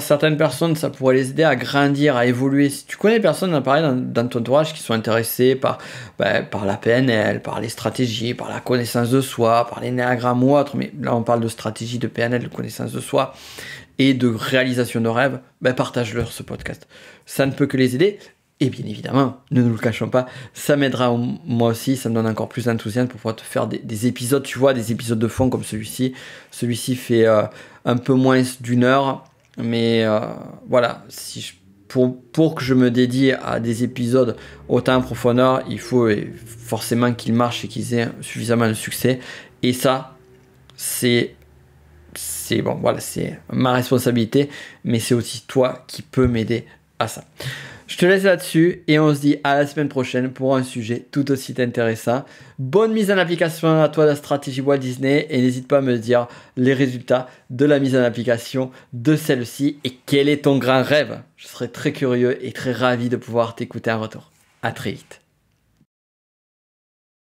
certaines personnes, ça pourrait les aider à grandir, à évoluer. Si tu connais personne, personnes dans, ton entourage qui sont intéressées par, ben, par la PNL, par les stratégies, par la connaissance de soi, par l'énéagramme ou autre, mais là on parle de stratégie, de PNL, de connaissance de soi et de réalisation de rêves, ben, partage-leur ce podcast. Ça ne peut que les aider. Et bien évidemment, ne nous le cachons pas, ça m'aidera moi aussi, ça me donne encore plus d'enthousiasme pour pouvoir te faire des, épisodes, tu vois, des épisodes de fond comme celui-ci. Celui-ci fait euh, un peu moins d'une heure mais euh, voilà, si pour, que je me dédie à des épisodes autant profondeur, il faut forcément qu'ils marchent et qu'ils aient suffisamment de succès. Et ça, c'est bon voilà c'est ma responsabilité mais c'est aussi toi qui peux m'aider à ça je te laisse là-dessus et on se dit à la semaine prochaine pour un sujet tout aussi intéressant. Bonne mise en application à toi de la stratégie Walt Disney et n'hésite pas à me dire les résultats de la mise en application de celle-ci et quel est ton grand rêve. Je serai très curieux et très ravi de pouvoir t'écouter en retour. À très vite.